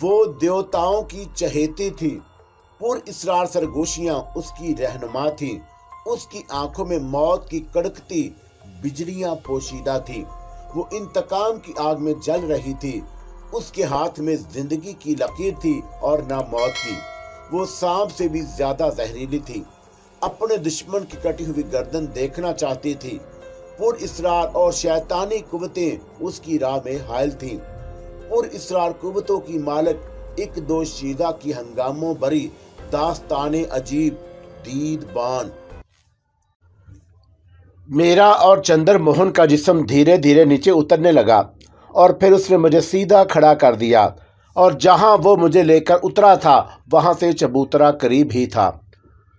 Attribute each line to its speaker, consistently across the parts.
Speaker 1: वो देवताओं की चहेती थी पुर इसरार सरगोशियां उसकी रहनुमा थी उसकी आंखों में मौत की कड़कती बिजलियां पोशीदा थी वो इंतकाम की आग में जल रही थी उसके हाथ में जिंदगी की लकीर थी और ना मौत की वो सांप से भी ज्यादा जहरीली थी अपने दुश्मन की कटी हुई गर्दन देखना चाहती थी पुर इसरार और शैतानी कुवतें उसकी राह में हायल थीं। और इसरार कुवतों की मालिक एक दो शीदा की हंगामों भरी दास्तान अजीब दीद बान मेरा और चंद्र मोहन का जिसम धीरे धीरे नीचे उतरने लगा और फिर उसने मुझे सीधा खड़ा कर दिया और जहां वो मुझे लेकर उतरा था वहां से चबूतरा करीब ही था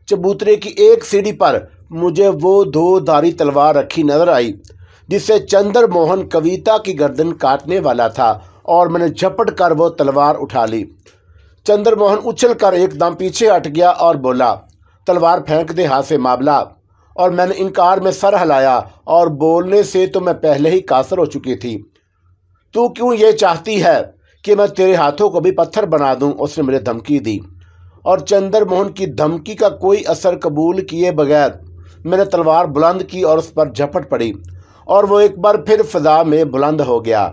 Speaker 1: चबूतरे की एक सीढ़ी पर मुझे वो दो धारी तलवार रखी नजर आई जिससे चंद्र मोहन कविता की गर्दन काटने वाला था और मैंने झपट कर वो तलवार उठा ली चंद्रमोहन उछल कर एकदम पीछे हट गया और बोला तलवार फेंक दे हाथ से मामला और मैंने इनकार में सर हिलाया और बोलने से तो मैं पहले ही कासर हो चुकी थी तू क्यों ये चाहती है कि मैं तेरे हाथों को भी पत्थर बना दूं उसने मुझे धमकी दी और चंद्रमोहन की धमकी का कोई असर कबूल किए बगैर मैंने तलवार बुलंद की और उस पर झपट पड़ी और वो एक बार फिर फजा में बुलंद हो गया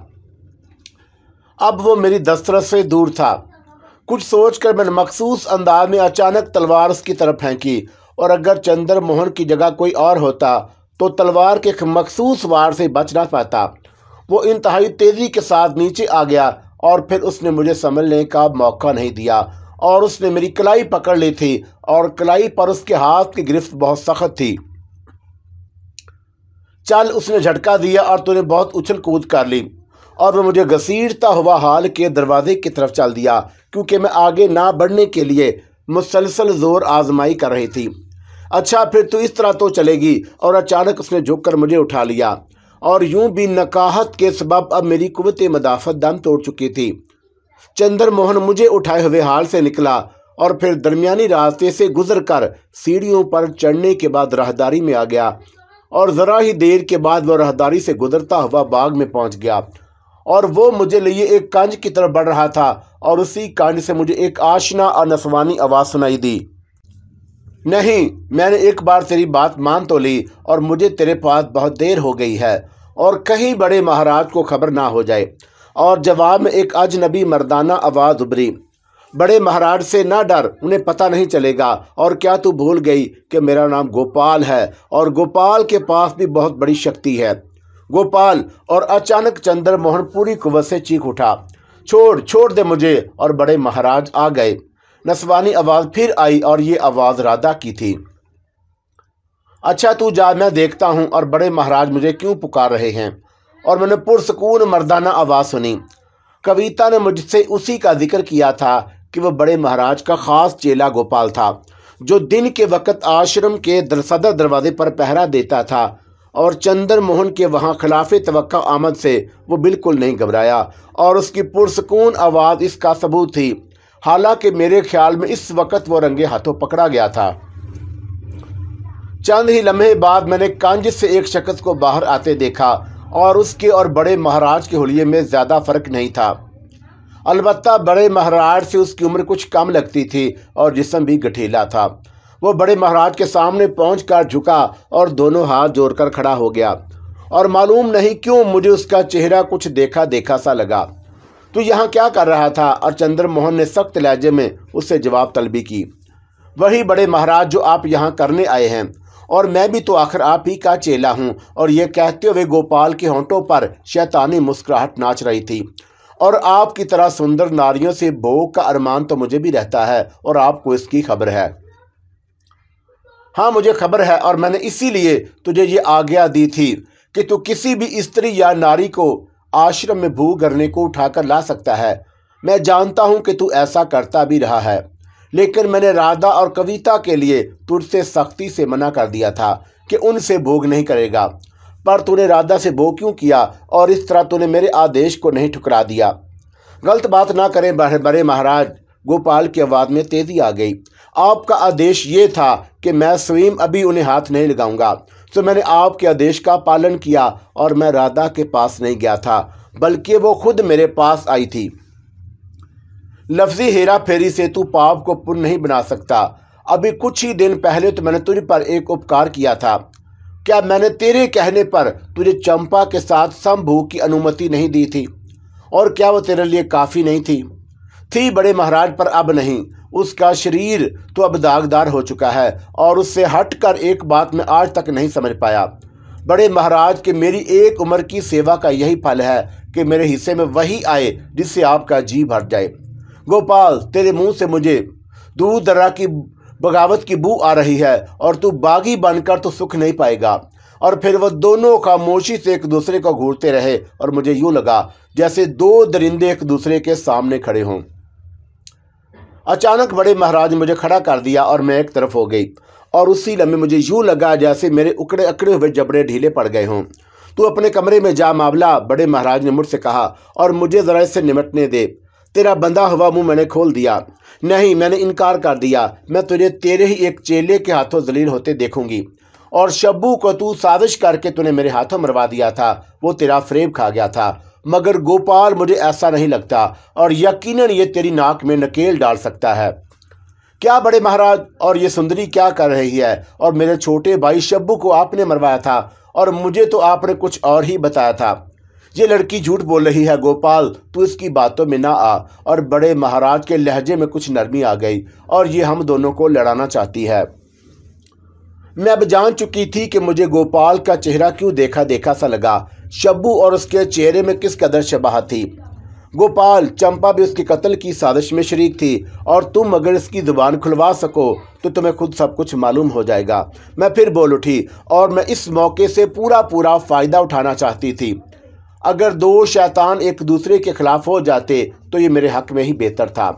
Speaker 1: अब वो मेरी दस्तरस से दूर था कुछ सोचकर मैंने मखसूस अंदाज में अचानक तलवार उसकी तरफ फेंकी और अगर चंद्र मोहन की जगह कोई और होता तो तलवार के मखसूस वार से बच ना पाता वो इंतहाई तेज़ी के साथ नीचे आ गया और फिर उसने मुझे समझने का मौका नहीं दिया और उसने मेरी कलाई पकड़ ली थी और कलाई पर उसके हाथ की गिरफ्त बहुत सख्त थी चल उसने झटका दिया और तूने बहुत उछल कूद कर ली और वह मुझे घसीटता हुआ हाल के दरवाजे की तरफ चल दिया क्योंकि मैं आगे ना बढ़ने के लिए मुसलसल ज़ोर आजमाई कर रही थी अच्छा फिर तो इस तरह तो चलेगी और अचानक उसने झुक कर मुझे उठा लिया और यूं भी नकाहत के सबब अब मेरी कुत मदाफत दम तोड़ चुकी थी चंद्र मोहन मुझे उठाए हुए हाल से निकला और फिर दरमियानी रास्ते से गुजर कर सीढ़ियों पर चढ़ने के बाद राहदारी में आ गया और ज़रा ही देर के बाद वह राहदारी से गुजरता हुआ बाग में पहुंच गया और वो मुझे लिए एक कंज की तरफ बढ़ रहा था और उसी कांज से मुझे एक आशना और नसवानी आवाज़ सुनाई दी नहीं मैंने एक बार तेरी बात मान तो ली और मुझे तेरे पास बहुत देर हो गई है और कहीं बड़े महाराज को खबर ना हो जाए और जवाब में एक अजनबी मर्दाना आवाज़ उभरी बड़े महाराज से ना डर उन्हें पता नहीं चलेगा और क्या तू भूल गई कि मेरा नाम गोपाल है और गोपाल के पास भी बहुत बड़ी शक्ति है गोपाल और अचानक चंद्र मोहन पूरी कुवत से चीख उठा छोड़ छोड़ दे मुझे और बड़े महाराज आ गए नसवानी आवाज फिर आई और ये आवाज राधा की थी अच्छा तू जा मैं देखता हूँ और बड़े महाराज मुझे क्यों पुकार रहे हैं और मैंने पुरसकून मर्दाना आवाज़ सुनी कविता ने मुझसे उसी का जिक्र किया था कि वह बड़े महाराज का ख़ास चेला गोपाल था जो दिन के वक़्त आश्रम के सदर दरवाजे पर पहरा देता था और चंद्र मोहन के वहाँ खिलाफ तो आमद से वो बिल्कुल नहीं घबराया और उसकी पुरसकून आवाज़ इसका सबूत थी हालांकि मेरे ख्याल में इस वक्त वो रंगे हाथों पकड़ा गया था चंद ही लम्हे बाद मैंने कांज से एक शख्स को बाहर आते देखा और उसके और बड़े महाराज के होलिये में ज़्यादा फ़र्क नहीं था अलबत्ता बड़े महाराज से उसकी उम्र कुछ कम लगती थी और जिसम भी गठीला था वो बड़े महाराज के सामने पहुँच कर झुका और दोनों हाथ जोड़कर खड़ा हो गया और मालूम नहीं क्यों मुझे उसका चेहरा कुछ देखा देखा सा लगा तू यहाँ क्या कर रहा था और चंद्रमोहन ने सख्त लहजे में उससे जवाब तलबी की वही बड़े महाराज जो आप यहाँ करने आए हैं और मैं भी तो आखिर आप ही का चेला हूँ और ये कहते हुए गोपाल के होंठों पर शैतानी मुस्कुराहट नाच रही थी और आपकी तरह सुंदर नारियों से भोग का अरमान तो मुझे भी रहता है और आपको इसकी खबर है हाँ मुझे खबर है और मैंने इसीलिए तुझे ये आज्ञा दी थी कि तू किसी भी स्त्री या नारी को आश्रम में भू करने को उठाकर ला सकता है मैं जानता हूँ कि तू ऐसा करता भी रहा है लेकिन मैंने राधा और कविता के लिए तुझसे सख्ती से मना कर दिया था कि उनसे भोग नहीं करेगा पर तूने राधा से भोग क्यों किया और इस तरह तूने मेरे आदेश को नहीं ठुकरा दिया गलत बात ना करें बड़े महाराज गोपाल की आवाज़ में तेजी आ गई आपका आदेश ये था कि मैं स्वयं अभी उन्हें हाथ नहीं लगाऊंगा तो मैंने आपके आदेश का पालन किया और मैं राधा के पास नहीं गया था बल्कि वो खुद मेरे पास आई थी लफ्जी हेरा फेरी से तू पाप को पुण्य नहीं बना सकता अभी कुछ ही दिन पहले तो मैंने तुझ पर एक उपकार किया था क्या मैंने तेरे कहने पर तुझे चंपा के साथ संभू की अनुमति नहीं दी थी और क्या वो तेरे लिए काफ़ी नहीं थी थी बड़े महाराज पर अब नहीं उसका शरीर तो अब दागदार हो चुका है और उससे हट कर एक बात मैं आज तक नहीं समझ पाया बड़े महाराज के मेरी एक उम्र की सेवा का यही फल है कि मेरे हिस्से में वही आए जिससे आपका जी भर जाए गोपाल तेरे मुंह से मुझे दूर दर्रा की बगावत की बू आ रही है और तू बागी बनकर तो सुख नहीं पाएगा और फिर वह दोनों खामोशी से एक दूसरे को घूरते रहे और मुझे यूं लगा जैसे दो दरिंदे एक दूसरे के सामने खड़े हों अचानक बड़े महाराज ने मुझे खड़ा कर दिया और मैं एक तरफ हो गई और उसी लम्हे मुझे यूँ लगा जैसे मेरे उकड़े अकड़े हुए जबड़े ढीले पड़ गए हों तू अपने कमरे में जा मामला बड़े महाराज ने मुझसे कहा और मुझे ज़रा इससे निमटने दे तेरा बंदा हुआ मुंह मैंने खोल दिया नहीं मैंने इनकार कर दिया मैं तुझे तेरे ही एक चेले के हाथों जलील होते देखूंगी और शब्बू को तू साजिश करके तूने मेरे हाथों मरवा दिया था वो तेरा फ्रेब खा गया था मगर गोपाल मुझे ऐसा नहीं लगता और यकीनन ये तेरी नाक में नकेल डाल सकता है क्या बड़े महाराज और ये सुंदरी क्या कर रही है और मेरे छोटे भाई शब्बू को आपने मरवाया था और मुझे तो आपने कुछ और ही बताया था ये लड़की झूठ बोल रही है गोपाल तू इसकी बातों में ना आ और बड़े महाराज के लहजे में कुछ नरमी आ गई और ये हम दोनों को लड़ाना चाहती है मैं अब जान चुकी थी कि मुझे गोपाल का चेहरा क्यों देखा देखा सा लगा शब्बू और उसके चेहरे में किस कदर शबाहत थी गोपाल चंपा भी उसके कत्ल की साजिश में शरीक थी और तुम अगर इसकी ज़ुबान खुलवा सको तो तुम्हें खुद सब कुछ मालूम हो जाएगा मैं फिर बोल उठी और मैं इस मौके से पूरा पूरा फ़ायदा उठाना चाहती थी अगर दो शैतान एक दूसरे के खिलाफ हो जाते तो ये मेरे हक में ही बेहतर था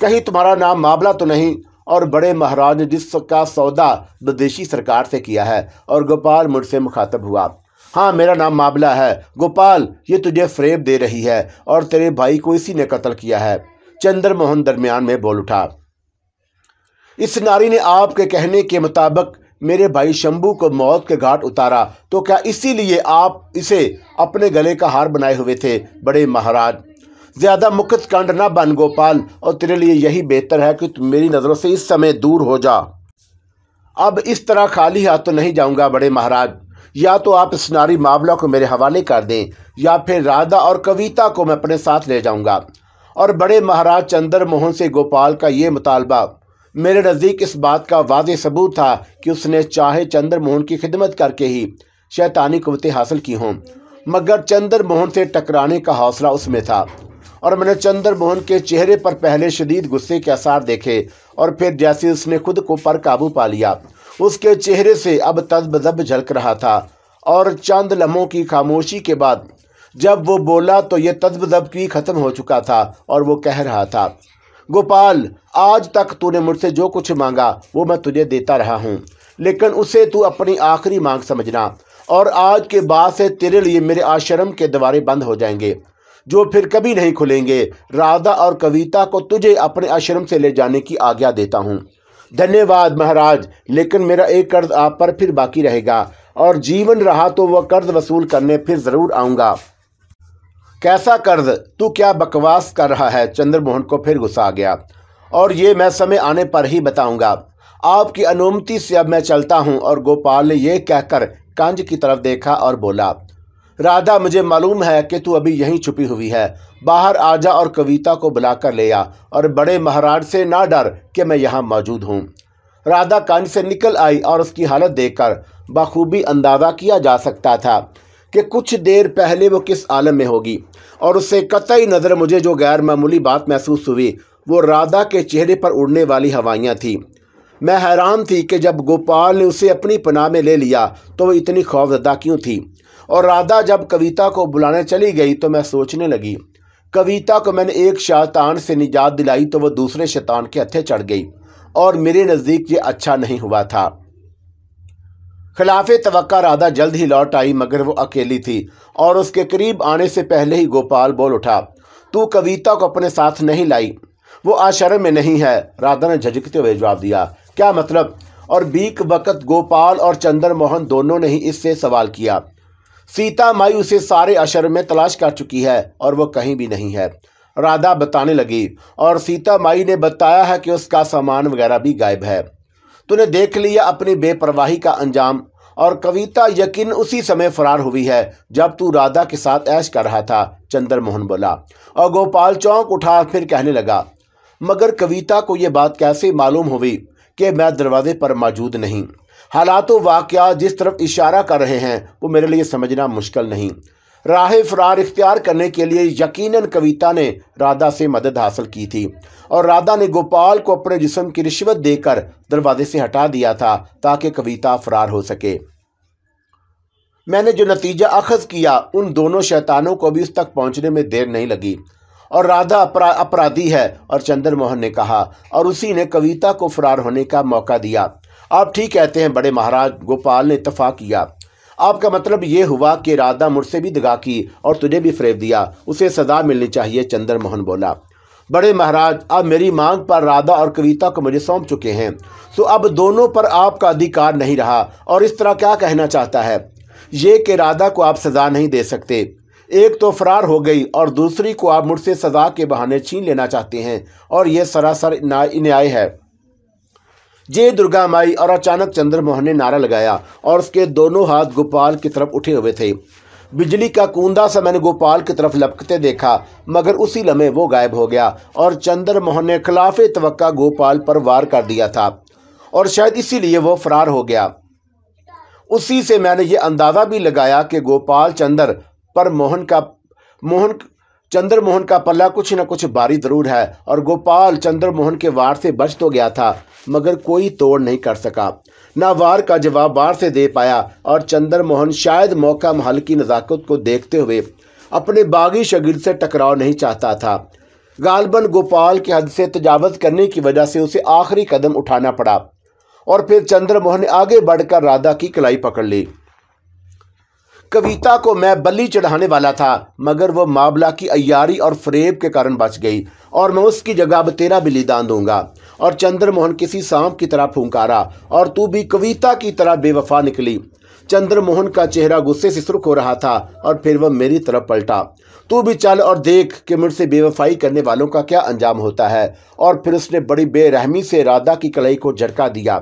Speaker 1: कहीं तुम्हारा नाम मामला तो नहीं और बड़े महाराज ने जिसका सौदा विदेशी सरकार से किया है और गोपाल मुझसे मुखातब हुआ हाँ मेरा नाम मामला है गोपाल ये तुझे फ्रेब दे रही है और तेरे भाई को इसी ने कत्ल किया है चंद्र मोहन दरमियान में बोल उठा इस नारी ने आपके कहने के मुताबिक मेरे भाई शंभू को मौत के घाट उतारा तो क्या इसीलिए आप इसे अपने गले का हार बनाए हुए थे बड़े महाराज ज़्यादा मुखद कांड ना बन गोपाल और तेरे लिए यही बेहतर है कि तुम मेरी नज़रों से इस समय दूर हो जा अब इस तरह खाली हाथ तो नहीं जाऊंगा बड़े महाराज या तो आप इस नारी मामला को मेरे हवाले कर दें या फिर राधा और कविता को मैं अपने साथ ले जाऊंगा और बड़े महाराज चंद्र मोहन से गोपाल का ये मुतालबा मेरे नज़दीक इस बात का वाज सबूत था कि उसने चाहे चंद्र मोहन की खिदमत करके ही शैतानी कुतें हासिल की हों मगर चंद्र मोहन से टकराने का हौसला उसमें था और मैंने चंद्र मोहन के चेहरे पर पहले शदीद गुस्से के आसार देखे और फिर जैसे उसने खुद को पर काबू पा लिया उसके चेहरे से अब तजबजब झलक रहा था और चंद लम्हों की खामोशी के बाद जब वो बोला तो ये तजबजब की ख़त्म हो चुका था और वो कह रहा था गोपाल आज तक तूने मुझसे जो कुछ मांगा वो मैं तुझे देता रहा हूँ लेकिन उसे तू अपनी आखिरी मांग समझना और आज के बाद से तेरे लिए मेरे आश्रम के द्वारे बंद हो जाएंगे जो फिर कभी नहीं खुलेंगे राधा और कविता को तुझे अपने आश्रम से ले जाने की आज्ञा देता हूँ धन्यवाद महाराज लेकिन मेरा एक कर्ज आप पर फिर बाकी रहेगा और जीवन रहा तो वह कर्ज वसूल करने फिर ज़रूर आऊंगा कैसा कर्ज तू क्या बकवास कर रहा है चंद्रमोहन को फिर गुस्सा आ गया और ये मैं समय आने पर ही बताऊंगा आपकी अनुमति से अब मैं चलता हूं और गोपाल ने यह कहकर कांज की तरफ देखा और बोला राधा मुझे मालूम है कि तू अभी यहीं छुपी हुई है बाहर आजा और कविता को बुलाकर ले आ और बड़े महाराज से ना डर कि मैं यहाँ मौजूद हूँ राधा कान से निकल आई और उसकी हालत देखकर बखूबी अंदाज़ा किया जा सकता था कि कुछ देर पहले वो किस आलम में होगी और उससे कतई नज़र मुझे जो गैर मामूली बात महसूस हुई वो राधा के चेहरे पर उड़ने वाली हवाइयाँ थीं मैं हैरान थी कि जब गोपाल ने उसे अपनी पनाह में ले लिया तो वह इतनी खौफजदा क्यों थी और राधा जब कविता को बुलाने चली गई तो मैं सोचने लगी कविता को मैंने एक शैतान से निजात दिलाई तो वह दूसरे शैतान के हथे चढ़ गई और मेरे नज़दीक ये अच्छा नहीं हुआ था खिलाफ तवक्का राधा जल्द ही लौट आई मगर वो अकेली थी और उसके करीब आने से पहले ही गोपाल बोल उठा तू कविता को अपने साथ नहीं लाई वो आशर्म में नहीं है राधा ने झजकते हुए जवाब दिया क्या मतलब और बीक वक़्त गोपाल और चंद्र मोहन दोनों ने ही इससे सवाल किया सीता माई उसे सारे अशर में तलाश कर चुकी है और वह कहीं भी नहीं है राधा बताने लगी और सीता माई ने बताया है कि उसका सामान वगैरह भी गायब है तूने देख लिया अपनी बेपरवाही का अंजाम और कविता यकीन उसी समय फरार हुई है जब तू राधा के साथ ऐश कर रहा था चंद्रमोहन बोला और गोपाल चौंक उठा फिर कहने लगा मगर कविता को ये बात कैसे मालूम हुई कि मैं दरवाजे पर मौजूद नहीं हालात वाक़ जिस तरफ इशारा कर रहे हैं वो मेरे लिए समझना मुश्किल नहीं राह फरार इख्तियार करने के लिए यकीनन कविता ने राधा से मदद हासिल की थी और राधा ने गोपाल को अपने जिसम की रिश्वत देकर दरवाजे से हटा दिया था ताकि कविता फरार हो सके मैंने जो नतीजा अखज़ किया उन दोनों शैतानों को भी उस तक पहुंचने में देर नहीं लगी और राधा अपरा अपराधी है और चंद्र मोहन ने कहा और उसी ने कविता को फरार होने का मौका दिया आप ठीक कहते हैं बड़े महाराज गोपाल ने इतफा किया आपका मतलब ये हुआ कि राधा मुझसे भी दगा की और तुझे भी फ्रेब दिया उसे सजा मिलनी चाहिए चंद्र मोहन बोला बड़े महाराज अब मेरी मांग पर राधा और कविता को मुझे सौंप चुके हैं सो तो अब दोनों पर आपका अधिकार नहीं रहा और इस तरह क्या कहना चाहता है ये कि राधा को आप सज़ा नहीं दे सकते एक तो फरार हो गई और दूसरी को आप मुझसे सज़ा के बहाने छीन लेना चाहते हैं और ये सरासर न्याय है जय दुर्गा माई और अचानक चंद्रमोहन ने नारा लगाया और उसके दोनों हाथ गोपाल की तरफ उठे हुए थे बिजली का कूंदा सा मैंने गोपाल की तरफ लपकते देखा मगर उसी लम्हे वो गायब हो गया और चंद्रमोहन ने खिलाफ तवक्का गोपाल पर वार कर दिया था और शायद इसीलिए वो फरार हो गया उसी से मैंने ये अंदाज़ा भी लगाया कि गोपाल चंद्र पर मोहन का मोहन चंद्रमोहन का पल्ला कुछ न कुछ भारी जरूर है और गोपाल चंद्रमोहन के वार से बच तो गया था मगर कोई तोड़ नहीं कर सका ना वार का जवाब वार से दे पाया और चंद्र मोहन शायद मौका महल की नज़ाकत को देखते हुए अपने बागी शगिर से टकराव नहीं चाहता था गालबन गोपाल के हद से तजावज़ करने की वजह से उसे आखिरी कदम उठाना पड़ा और फिर चंद्रमोहन ने आगे बढ़कर राधा की कलाई पकड़ ली कविता को मैं बल्ली चढ़ाने वाला था मगर वह मामला की अयारी और फरेब के कारण बच गई और मैं उसकी जगह बतेरा तेरा बिलीदान दूंगा और चंद्रमोहन किसी सांप की तरह फूंकारा और तू भी कविता की तरह बेवफा निकली चंद्रमोहन का चेहरा गुस्से से सुर्ख हो रहा था और फिर वह मेरी तरफ पलटा तू भी चल और देख कि मुझसे बेवफाई करने वालों का क्या अंजाम होता है और फिर उसने बड़ी बेरहमी से राधा की कलाई को झटका दिया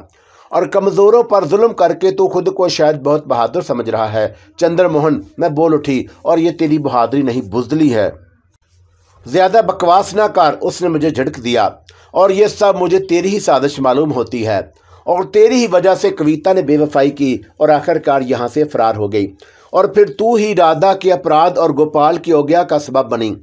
Speaker 1: और कमज़ोरों पर जुल्म करके तू खुद को शायद बहुत बहादुर समझ रहा है चंद्रमोहन मैं बोल उठी और ये तेरी बहादुरी नहीं बुजदली है ज़्यादा बकवास ना कर उसने मुझे झटक दिया और ये सब मुझे तेरी ही साजिश मालूम होती है और तेरी ही वजह से कविता ने बेवफाई की और आखिरकार यहाँ से फरार हो गई और फिर तू ही राधा के अपराध और गोपाल की ओग्या का सबब बनी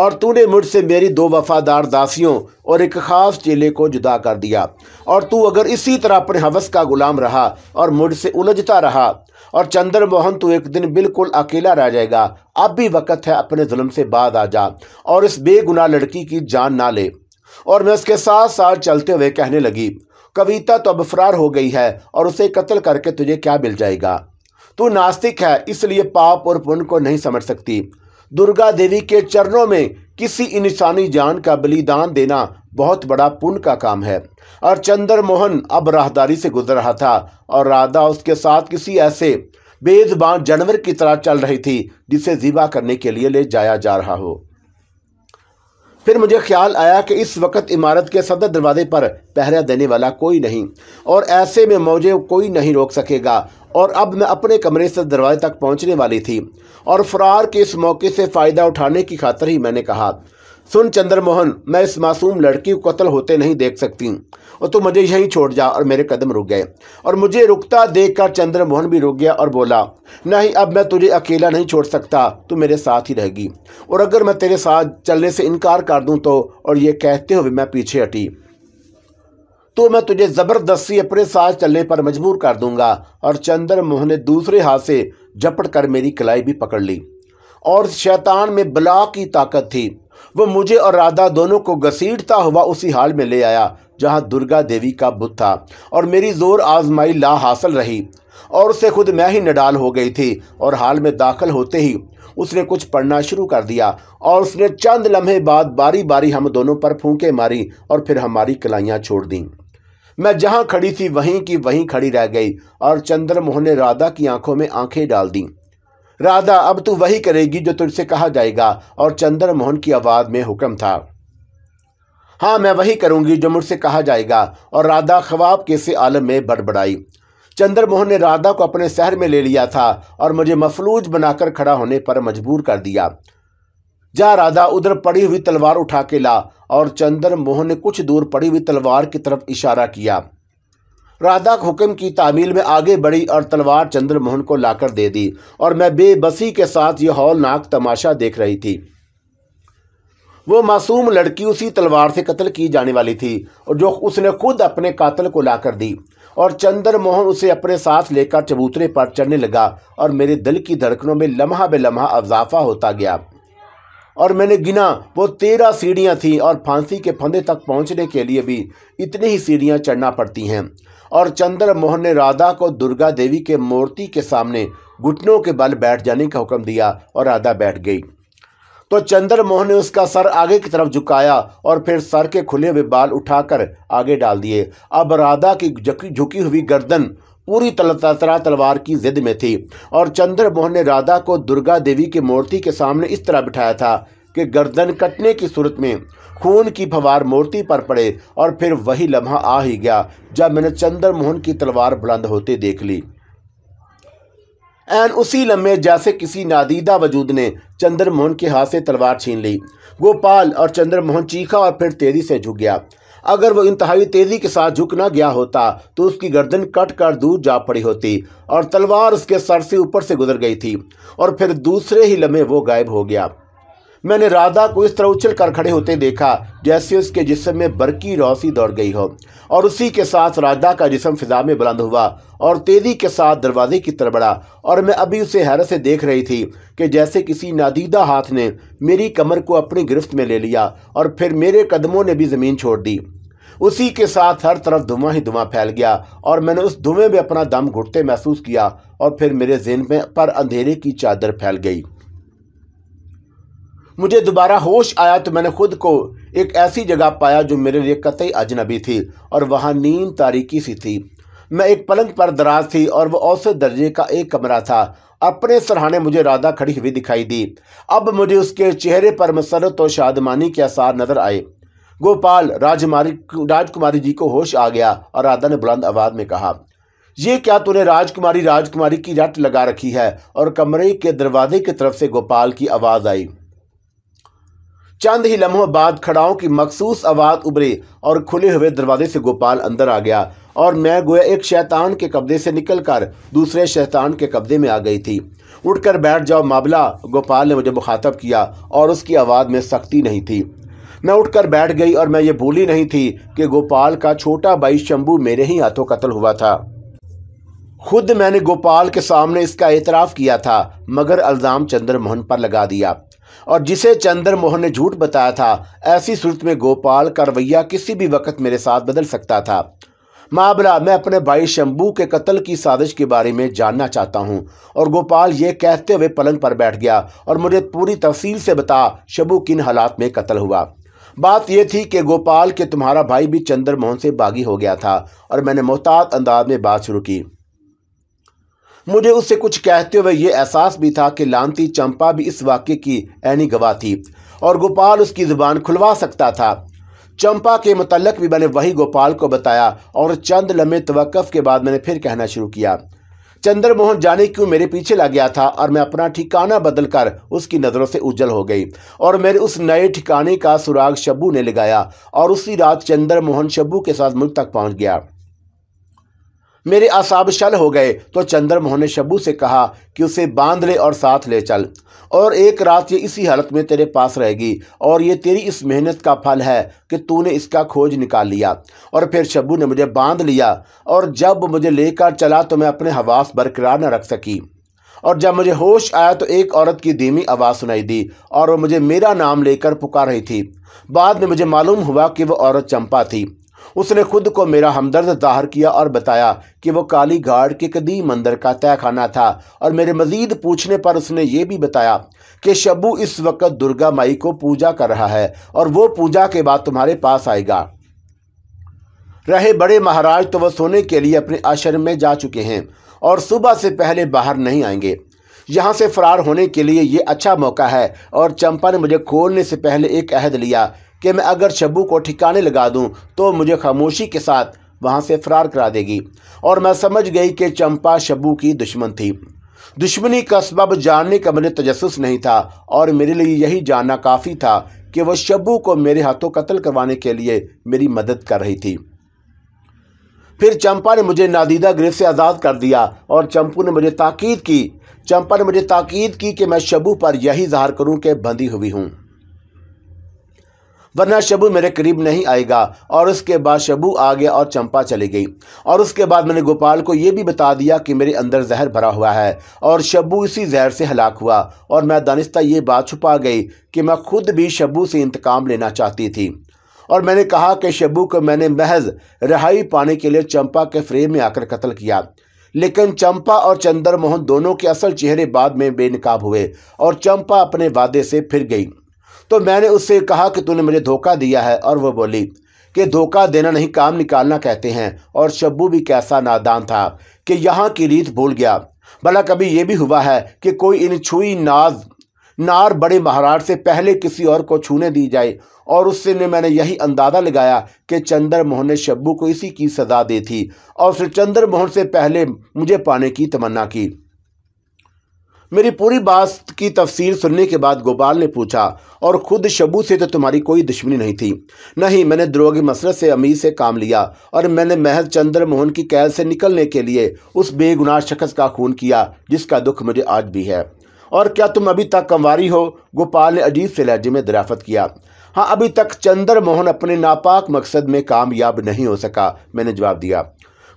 Speaker 1: और तूने मुझसे मेरी दो वफादार दासियों और एक ख़ास चेले को जुदा कर दिया और तू अगर इसी तरह अपने हवस का गुलाम रहा और मुझसे उलझता रहा और चंद्र मोहन तू एक दिन बिल्कुल अकेला रह जाएगा अब भी वक़्त है अपने जुल्म से बाद आ जा और इस बेगुनाह लड़की की जान ना ले और मैं उसके साथ साथ चलते हुए कहने लगी कविता तो अब फरार हो गई है और उसे कत्ल करके तुझे क्या मिल जाएगा तू नास्तिक है इसलिए पाप और पुण्य को नहीं समझ सकती दुर्गा देवी के चरणों में किसी इंसानी जान का बलिदान देना बहुत बड़ा पुण्य का काम है और चंद्र मोहन अब राहदारी से गुजर रहा था और राधा उसके साथ किसी ऐसे बेजबान जानवर की तरह चल रही थी जिसे जीवा करने के लिए ले जाया जा रहा हो फिर मुझे ख्याल आया कि इस वक्त इमारत के सदर दरवाजे पर पहरा देने वाला कोई नहीं और ऐसे में मुझे कोई नहीं रोक सकेगा और अब मैं अपने कमरे से दरवाजे तक पहुंचने वाली थी और फरार के इस मौके से फ़ायदा उठाने की खातर ही मैंने कहा सुन चंद्रमोहन मैं इस मासूम लड़की को कत्ल होते नहीं देख सकती और तू मुझे यहीं छोड़ जा और मेरे कदम रुक गए और मुझे रुकता देखकर चंद्रमोहन भी रुक गया और बोला नहीं अब मैं तुझे अकेला नहीं छोड़ सकता तू मेरे साथ ही रहेगी और अगर मैं तेरे साथ चलने से इनकार कर दूँ तो और ये कहते हुए मैं पीछे हटी तो मैं तुझे ज़बरदस्ती अपने साथ चलने पर मजबूर कर दूंगा और चंद्रमोहन ने दूसरे हाथ से झपट कर मेरी कलाई भी पकड़ ली और शैतान में बला की ताकत थी वो मुझे और राधा दोनों को घसीटता हुआ उसी हाल में ले आया जहाँ दुर्गा देवी का बुत था और मेरी जोर आजमाई ला हासिल रही और उसे खुद मैं ही नडाल हो गई थी और हाल में दाखिल होते ही उसने कुछ पढ़ना शुरू कर दिया और उसने चंद लम्हे बाद बारी बारी हम दोनों पर फूंके मारी और फिर हमारी कलाइयाँ छोड़ दी मैं जहाँ खड़ी थी वहीं की वहीं खड़ी रह गई और चंद्रमोहन ने राधा की आंखों में आंखें डाल दीं राधा अब तू वही करेगी जो तुझसे कहा जाएगा और चंद्र मोहन की आवाज़ में हुक्म था हाँ मैं वही करूँगी जो मुझसे कहा जाएगा और राधा ख्वाब के से आलम में बड़बड़ाई मोहन ने राधा को अपने शहर में ले लिया था और मुझे मफलूज बनाकर खड़ा होने पर मजबूर कर दिया जा राधा उधर पड़ी हुई तलवार उठा के ला और चंद्र मोहन ने कुछ दूर पड़ी हुई तलवार की तरफ इशारा किया राधा हुक्म की तामील में आगे बढ़ी और तलवार चंद्रमोहन को लाकर दे दी और मैं बेबसी के साथ यह हौलनाक तमाशा देख रही थी वो मासूम लड़की उसी तलवार से कत्ल की जाने वाली थी और जो उसने खुद अपने कातल को लाकर दी और चंद्रमोहन उसे अपने साथ लेकर चबूतरे पर चढ़ने लगा और मेरे दिल की धड़कनों में लम्हा बे लम्हा अजाफा होता गया और मैंने गिना वो तेरह सीढ़ियाँ थीं और फांसी के फंदे तक पहुँचने के लिए भी इतनी ही सीढ़ियाँ चढ़ना पड़ती हैं और चंद्रमोहन ने राधा को दुर्गा देवी के मूर्ति के सामने घुटनों के बल बैठ जाने का हुक्म दिया और राधा बैठ गई तो चंद्रमोहन ने उसका सर आगे की तरफ झुकाया और फिर सर के खुले हुए बाल उठाकर आगे डाल दिए अब राधा की झुकी हुई गर्दन पूरी तलतरा तलवार की जिद में थी और चंद्रमोहन ने राधा को दुर्गा देवी की मूर्ति के सामने इस तरह बिठाया था कि गर्दन कटने की सूरत में खून की फवार मूर्ति पर पड़े और फिर वही लम्हा आ ही गया जब मैंने चंद्रमोहन की तलवार बुलंद होते देख ली एन उसी लम्हे जैसे किसी नादीदा वजूद ने चंद्रमोहन के हाथ से तलवार छीन ली गोपाल और चंद्रमोहन चीखा और फिर तेजी से झुक गया अगर वो इंतहाई तेजी के साथ झुक ना गया होता तो उसकी गर्दन कट कर दूर जा पड़ी होती और तलवार उसके सर से ऊपर से गुजर गई थी और फिर दूसरे ही लम्हे वो गायब हो गया मैंने राधा को इस तरह उछल कर खड़े होते देखा जैसे उसके जिसम में बरकी रौसी दौड़ गई हो और उसी के साथ राधा का जिसम फिजा में बुलंद हुआ और तेज़ी के साथ दरवाजे की तरफ बढ़ा और मैं अभी उसे हैरत से देख रही थी कि जैसे किसी नादीदा हाथ ने मेरी कमर को अपनी गिरफ्त में ले लिया और फिर मेरे कदमों ने भी ज़मीन छोड़ दी उसी के साथ हर तरफ धुआं ही धुआं फैल गया और मैंने उस धुएं में अपना दम घुटते महसूस किया और फिर मेरे जेन में पर अंधेरे की चादर फैल गई मुझे दोबारा होश आया तो मैंने खुद को एक ऐसी जगह पाया जो मेरे लिए कतई अजनबी थी और वहाँ नींद तारीकी सी थी मैं एक पलंग पर दराज थी और वह औसत दर्जे का एक कमरा था अपने सरहाने मुझे राधा खड़ी हुई दिखाई दी अब मुझे उसके चेहरे पर मसरत और शादमानी के आसार नजर आए गोपाल राजमारी राजकुमारी जी को होश आ गया और राधा ने बुलंद आवाज में कहा यह क्या तूने राजकुमारी राजकुमारी की रट लगा रखी है और कमरे के दरवाजे की तरफ से गोपाल की आवाज़ आई चंद ही लम्हों बाद खड़ाओं की मखसूस आवाज़ उभरी और खुले हुए दरवाजे से गोपाल अंदर आ गया और मैं गोया एक शैतान के कब्जे से निकलकर दूसरे शैतान के कब्जे में आ गई थी उठकर बैठ जाओ मामला गोपाल ने मुझे मुखातब किया और उसकी आवाज़ में सख्ती नहीं थी मैं उठकर बैठ गई और मैं ये भूली नहीं थी कि गोपाल का छोटा भाई शंभू मेरे ही हाथों कत्ल हुआ था खुद मैंने गोपाल के सामने इसका एतराफ़ किया था मगर अल्ज़ाम चंद्र मोहन पर लगा दिया और जिसे चंद्र मोहन ने झूठ बताया था ऐसी सूरत में गोपाल का रवैया किसी भी वक्त मेरे साथ बदल सकता था मामला मैं अपने भाई शंभू के कत्ल की साजिश के बारे में जानना चाहता हूं और गोपाल ये कहते हुए पलंग पर बैठ गया और मुझे पूरी तफसील से बता शंभू किन हालात में कत्ल हुआ बात यह थी कि गोपाल के तुम्हारा भाई भी चंद्र मोहन से बागी हो गया था और मैंने मोहतात अंदाज में बात शुरू की मुझे उससे कुछ कहते हुए ये एहसास भी था कि लांती चंपा भी इस वाक्य की ऐनी गवाह थी और गोपाल उसकी ज़ुबान खुलवा सकता था चंपा के मतलब भी मैंने वही गोपाल को बताया और चंद लम्बे तवक़ के बाद मैंने फिर कहना शुरू किया चंद्रमोहन जाने क्यों मेरे पीछे लग गया था और मैं अपना ठिकाना बदलकर उसकी नज़रों से उज्जवल हो गई और मेरे उस नए ठिकाने का सुराग शब्बू ने लगाया और उसी रात चंद्रमोहन शब्बू के साथ मुझ तक पहुंच गया मेरे असाब शल हो गए तो चंद्रमोहन ने शबू से कहा कि उसे बांध ले और साथ ले चल और एक रात ये इसी हालत में तेरे पास रहेगी और ये तेरी इस मेहनत का फल है कि तूने इसका खोज निकाल लिया और फिर शब्बू ने मुझे बांध लिया और जब मुझे लेकर चला तो मैं अपने हवास बरकरार न रख सकी और जब मुझे होश आया तो एक औरत की धीमी आवाज़ सुनाई दी और वो मुझे मेरा नाम लेकर पुकार रही थी बाद में मुझे मालूम हुआ कि वह औरत चंपा थी उसने खुद को मेरा हमदर्द जाहिर किया और बताया कि वो काली घाट के कदीम मंदिर का तय खाना था और मेरे मजीद पूछने पर उसने ये भी बताया कि शबू इस वक्त दुर्गा माई को पूजा कर रहा है और वो पूजा के बाद तुम्हारे पास आएगा रहे बड़े महाराज तो वह सोने के लिए अपने आश्रम में जा चुके हैं और सुबह से पहले बाहर नहीं आएंगे यहाँ से फरार होने के लिए ये अच्छा मौका है और चंपा ने मुझे खोलने से पहले एक अहद लिया कि मैं अगर शब्बू को ठिकाने लगा दूं तो मुझे खामोशी के साथ वहां से फरार करा देगी और मैं समझ गई कि चंपा शब्बू की दुश्मन थी दुश्मनी का सबब जानने का मुझे तजस नहीं था और मेरे लिए यही जानना काफ़ी था कि वह शब्बू को मेरे हाथों कत्ल करवाने के लिए मेरी मदद कर रही थी फिर चंपा ने मुझे नादीदा गृह से आज़ाद कर दिया और चंपू ने मुझे ताकीद की चंपा ने मुझे ताकीद की कि मैं शबू पर यही जहर करूं कि बंदी हुई हूं वरना शबू मेरे करीब नहीं आएगा और उसके बाद शबू आ गया और चंपा चली गई और उसके बाद मैंने गोपाल को यह भी बता दिया कि मेरे अंदर जहर भरा हुआ है और शबू इसी जहर से हलाक हुआ और मैं दानिस्ता ये बात छुपा गई कि मैं खुद भी शबू से इंतकाम लेना चाहती थी और मैंने कहा कि शबू को मैंने महज रहाई पाने के लिए चंपा के फ्रेम में आकर कत्ल किया लेकिन चंपा और चंद्रमोहन दोनों के असल चेहरे बाद में बेनकाब हुए और चंपा अपने वादे से फिर गई तो मैंने उससे कहा कि तूने मुझे धोखा दिया है और वह बोली कि धोखा देना नहीं काम निकालना कहते हैं और शब्बू भी कैसा नादान था कि यहाँ की रीत भूल गया भला कभी यह भी हुआ है कि कोई इन छुई नाज नार बड़े महाराज से पहले किसी और को छूने दी जाए और उससे ने मैंने यही अंदाज़ा लगाया कि चंद्र मोहन ने शब्बू को इसी की सज़ा दी थी और फिर चंद्र मोहन से पहले मुझे पाने की तमन्ना की मेरी पूरी बात की तफसीर सुनने के बाद गोपाल ने पूछा और खुद शबू से तो तुम्हारी कोई दुश्मनी नहीं थी नहीं मैंने द्रोगी मसरत से अमीर से काम लिया और मैंने महज चंद्र मोहन की कैद से निकलने के लिए उस बेगुनाह शख्स का खून किया जिसका दुख मुझे आज भी है और क्या तुम अभी तक कंवारी हो गोपाल ने अजीब से लहजे में दराफत किया हाँ अभी तक चंद्र मोहन अपने नापाक मकसद में कामयाब नहीं हो सका मैंने जवाब दिया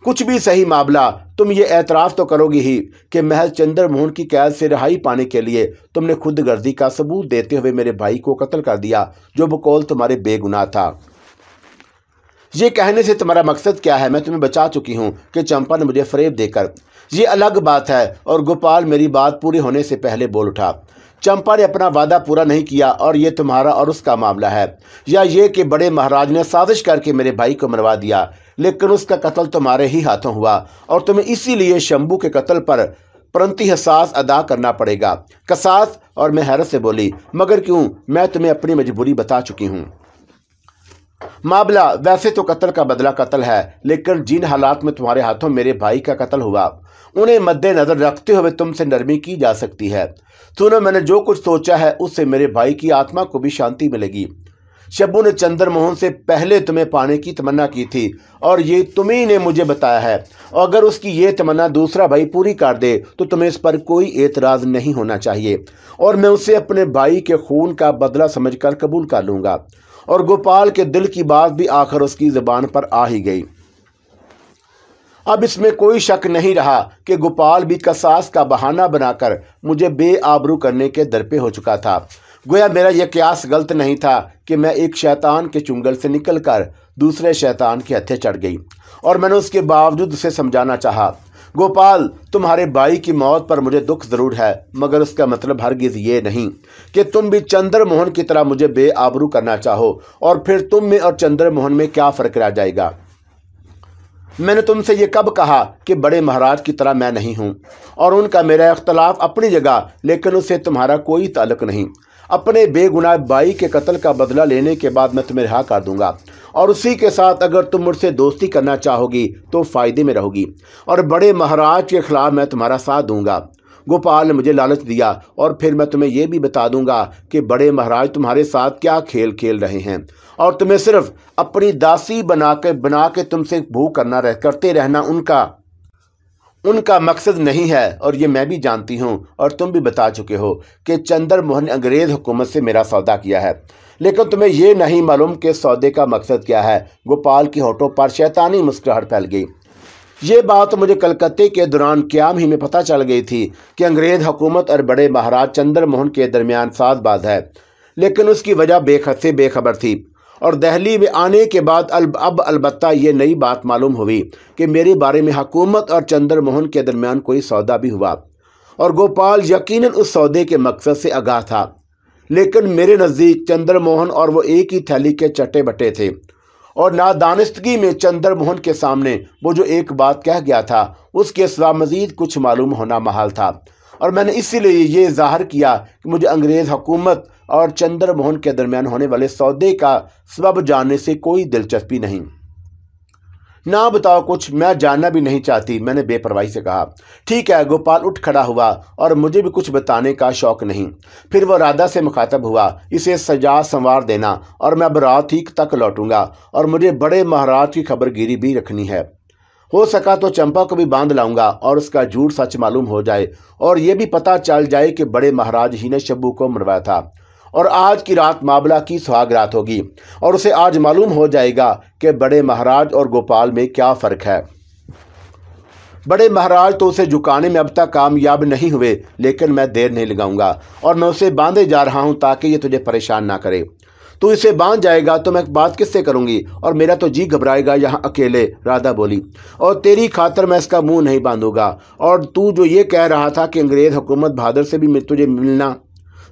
Speaker 1: कुछ भी सही मामला तुम ये एतराफ़ तो करोगी ही कि महज चंद्र मोहन की कैद से रिहाई पाने के लिए तुमने खुद गर्दी का सबूत देते हुए मेरे भाई को कत्ल कर दिया जो बकौल तुम्हारे बेगुनाह था ये कहने से तुम्हारा मकसद क्या है मैं तुम्हें बचा चुकी हूँ कि चंपा ने मुझे फरेब देकर ये अलग बात है और गोपाल मेरी बात पूरी होने से पहले बोल उठा चंपा ने अपना वादा पूरा नहीं किया और ये तुम्हारा और उसका मामला है या ये कि बड़े महाराज ने साजिश करके मेरे भाई को मरवा दिया लेकिन उसका कत्ल तुम्हारे ही हाथों हुआ और तुम्हें इसीलिए शंभू के कत्ल पर परंति हसास अदा करना पड़ेगा कसास और मैं हैरत से बोली मगर क्यों मैं तुम्हें अपनी मजबूरी बता चुकी हूँ मामला वैसे तो कत्ल का बदला कत्ल है लेकिन जिन हालात में तुम्हारे हाथों मेरे भाई का कत्ल हुआ उन्हें मद्देनज़र रखते हुए तुमसे नरमी की जा सकती है सुनो मैंने जो कुछ सोचा है उससे मेरे भाई की आत्मा को भी शांति मिलेगी शब्बू ने चंद्रमोहन से पहले तुम्हें पाने की तमन्ना की थी और ये तुम्ही ने मुझे बताया है और अगर उसकी ये तमन्ना दूसरा भाई पूरी कर दे तो तुम्हें इस पर कोई एतराज़ नहीं होना चाहिए और मैं उसे अपने भाई के खून का बदला समझकर कबूल कर लूँगा और गोपाल के दिल की बात भी आखिर उसकी ज़बान पर आ ही गई अब इसमें कोई शक नहीं रहा कि गोपाल भी कसास का बहाना बनाकर मुझे बेआबरू करने के दर पे हो चुका था गोया मेरा यह क्यास गलत नहीं था कि मैं एक शैतान के चुंगल से निकलकर दूसरे शैतान के हथे चढ़ गई और मैंने उसके बावजूद उसे समझाना चाहा गोपाल तुम्हारे भाई की मौत पर मुझे दुख ज़रूर है मगर उसका मतलब हरगिज़ ये नहीं कि तुम भी चंद्रमोहन की तरह मुझे बेआबरू करना चाहो और फिर तुम में और चंद्रमोहन में क्या फ़र्क रह जाएगा मैंने तुमसे ये कब कहा कि बड़े महाराज की तरह मैं नहीं हूँ और उनका मेरा इख्तलाफ अपनी जगह लेकिन उससे तुम्हारा कोई ताल्लुक नहीं अपने बेगुनाह बाई के कत्ल का बदला लेने के बाद मैं तुम्हें रिहा कर दूंगा और उसी के साथ अगर तुम मुझसे दोस्ती करना चाहोगी तो फ़ायदे में रहोगी और बड़े महाराज के ख़िलाफ़ मैं तुम्हारा साथ दूंगा गोपाल ने मुझे लालच दिया और फिर मैं तुम्हें यह भी बता दूंगा कि बड़े महाराज तुम्हारे साथ क्या खेल खेल रहे हैं और तुम्हें सिर्फ अपनी दासी बना के बना के तुमसे भूख करना रह करते रहना उनका उनका मकसद नहीं है और ये मैं भी जानती हूँ और तुम भी बता चुके हो कि चंद्र मोहन अंग्रेज़ हुकूमत से मेरा सौदा किया है लेकिन तुम्हें यह नहीं मालूम कि सौदे का मकसद क्या है गोपाल की होटों पर शैतानी मुस्कुराहट फैल गई ये बात मुझे कलकत्ते के दौरान क्याम ही में पता चल गई थी कि अंग्रेज़ हुकूमत और बड़े महाराज चंद्र मोहन के दरमियान साजबाज है लेकिन उसकी वजह बेखद से बेखबर थी और दहली में आने के बाद अलब, अब अलबत् ये नई बात मालूम हुई कि मेरे बारे में हकूमत और चंद्र मोहन के दरमियान कोई सौदा भी हुआ और गोपाल यकीन उस सौदे के मकसद से आगाह था लेकिन मेरे नज़दीक चंद्रमोहन और वो एक ही थैली के चटे बटे थे और नादानस्तगी में चंद्र मोहन के सामने वो जो एक बात कह गया था उसके सिवा मज़ीद कुछ मालूम होना महाल था और मैंने इसीलिए ये जाहिर किया कि मुझे अंग्रेज़ हुकूमत और चंद्र मोहन के दरमियान होने वाले सौदे का सबब जानने से कोई दिलचस्पी नहीं ना बताओ कुछ मैं जानना भी नहीं चाहती मैंने बेपरवाही से कहा ठीक है गोपाल उठ खड़ा हुआ और मुझे भी कुछ बताने का शौक नहीं फिर वह राधा से मुखातब हुआ इसे सजा संवार देना और मैं अब रात ही तक लौटूंगा और मुझे बड़े महाराज की खबरगिरी भी रखनी है हो सका तो चंपा को भी बांध लाऊंगा और उसका झूठ सच मालूम हो जाए और ये भी पता चल जाए कि बड़े महाराज ही ने शब्बू को मरवाया था और आज की रात मामला की सुहागरात होगी और उसे आज मालूम हो जाएगा कि बड़े महाराज और गोपाल में क्या फ़र्क है बड़े महाराज तो उसे झुकाने में अब तक कामयाब नहीं हुए लेकिन मैं देर नहीं लगाऊंगा और मैं उसे बांधे जा रहा हूं ताकि ये तुझे परेशान ना करे तू इसे बांध जाएगा तो मैं बात किससे करूंगी और मेरा तो जी घबराएगा यहाँ अकेले राधा बोली और तेरी खातर मैं इसका मुंह नहीं बांधूंगा और तू जो ये कह रहा था कि अंग्रेज़ हुकूमत बहादुर से भी तुझे मिलना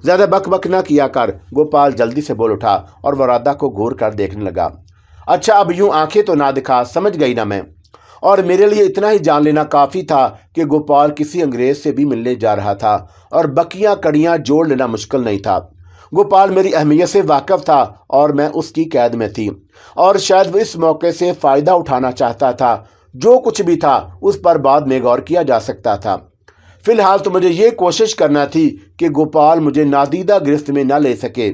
Speaker 1: ज़्यादा बक बक ना किया कर गोपाल जल्दी से बोल उठा और वरादा को घूर कर देखने लगा अच्छा अब यूं आंखें तो ना दिखा समझ गई ना मैं और मेरे लिए इतना ही जान लेना काफ़ी था कि गोपाल किसी अंग्रेज से भी मिलने जा रहा था और बकियां कड़ियां जोड़ लेना मुश्किल नहीं था गोपाल मेरी अहमियत से वाकफ़ था और मैं उसकी कैद में थी और शायद वो इस मौके से फ़ायदा उठाना चाहता था जो कुछ भी था उस पर बाद में गौर किया जा सकता था फिलहाल तो मुझे ये कोशिश करना थी कि गोपाल मुझे नादीदा गिरफ्त में न ले सके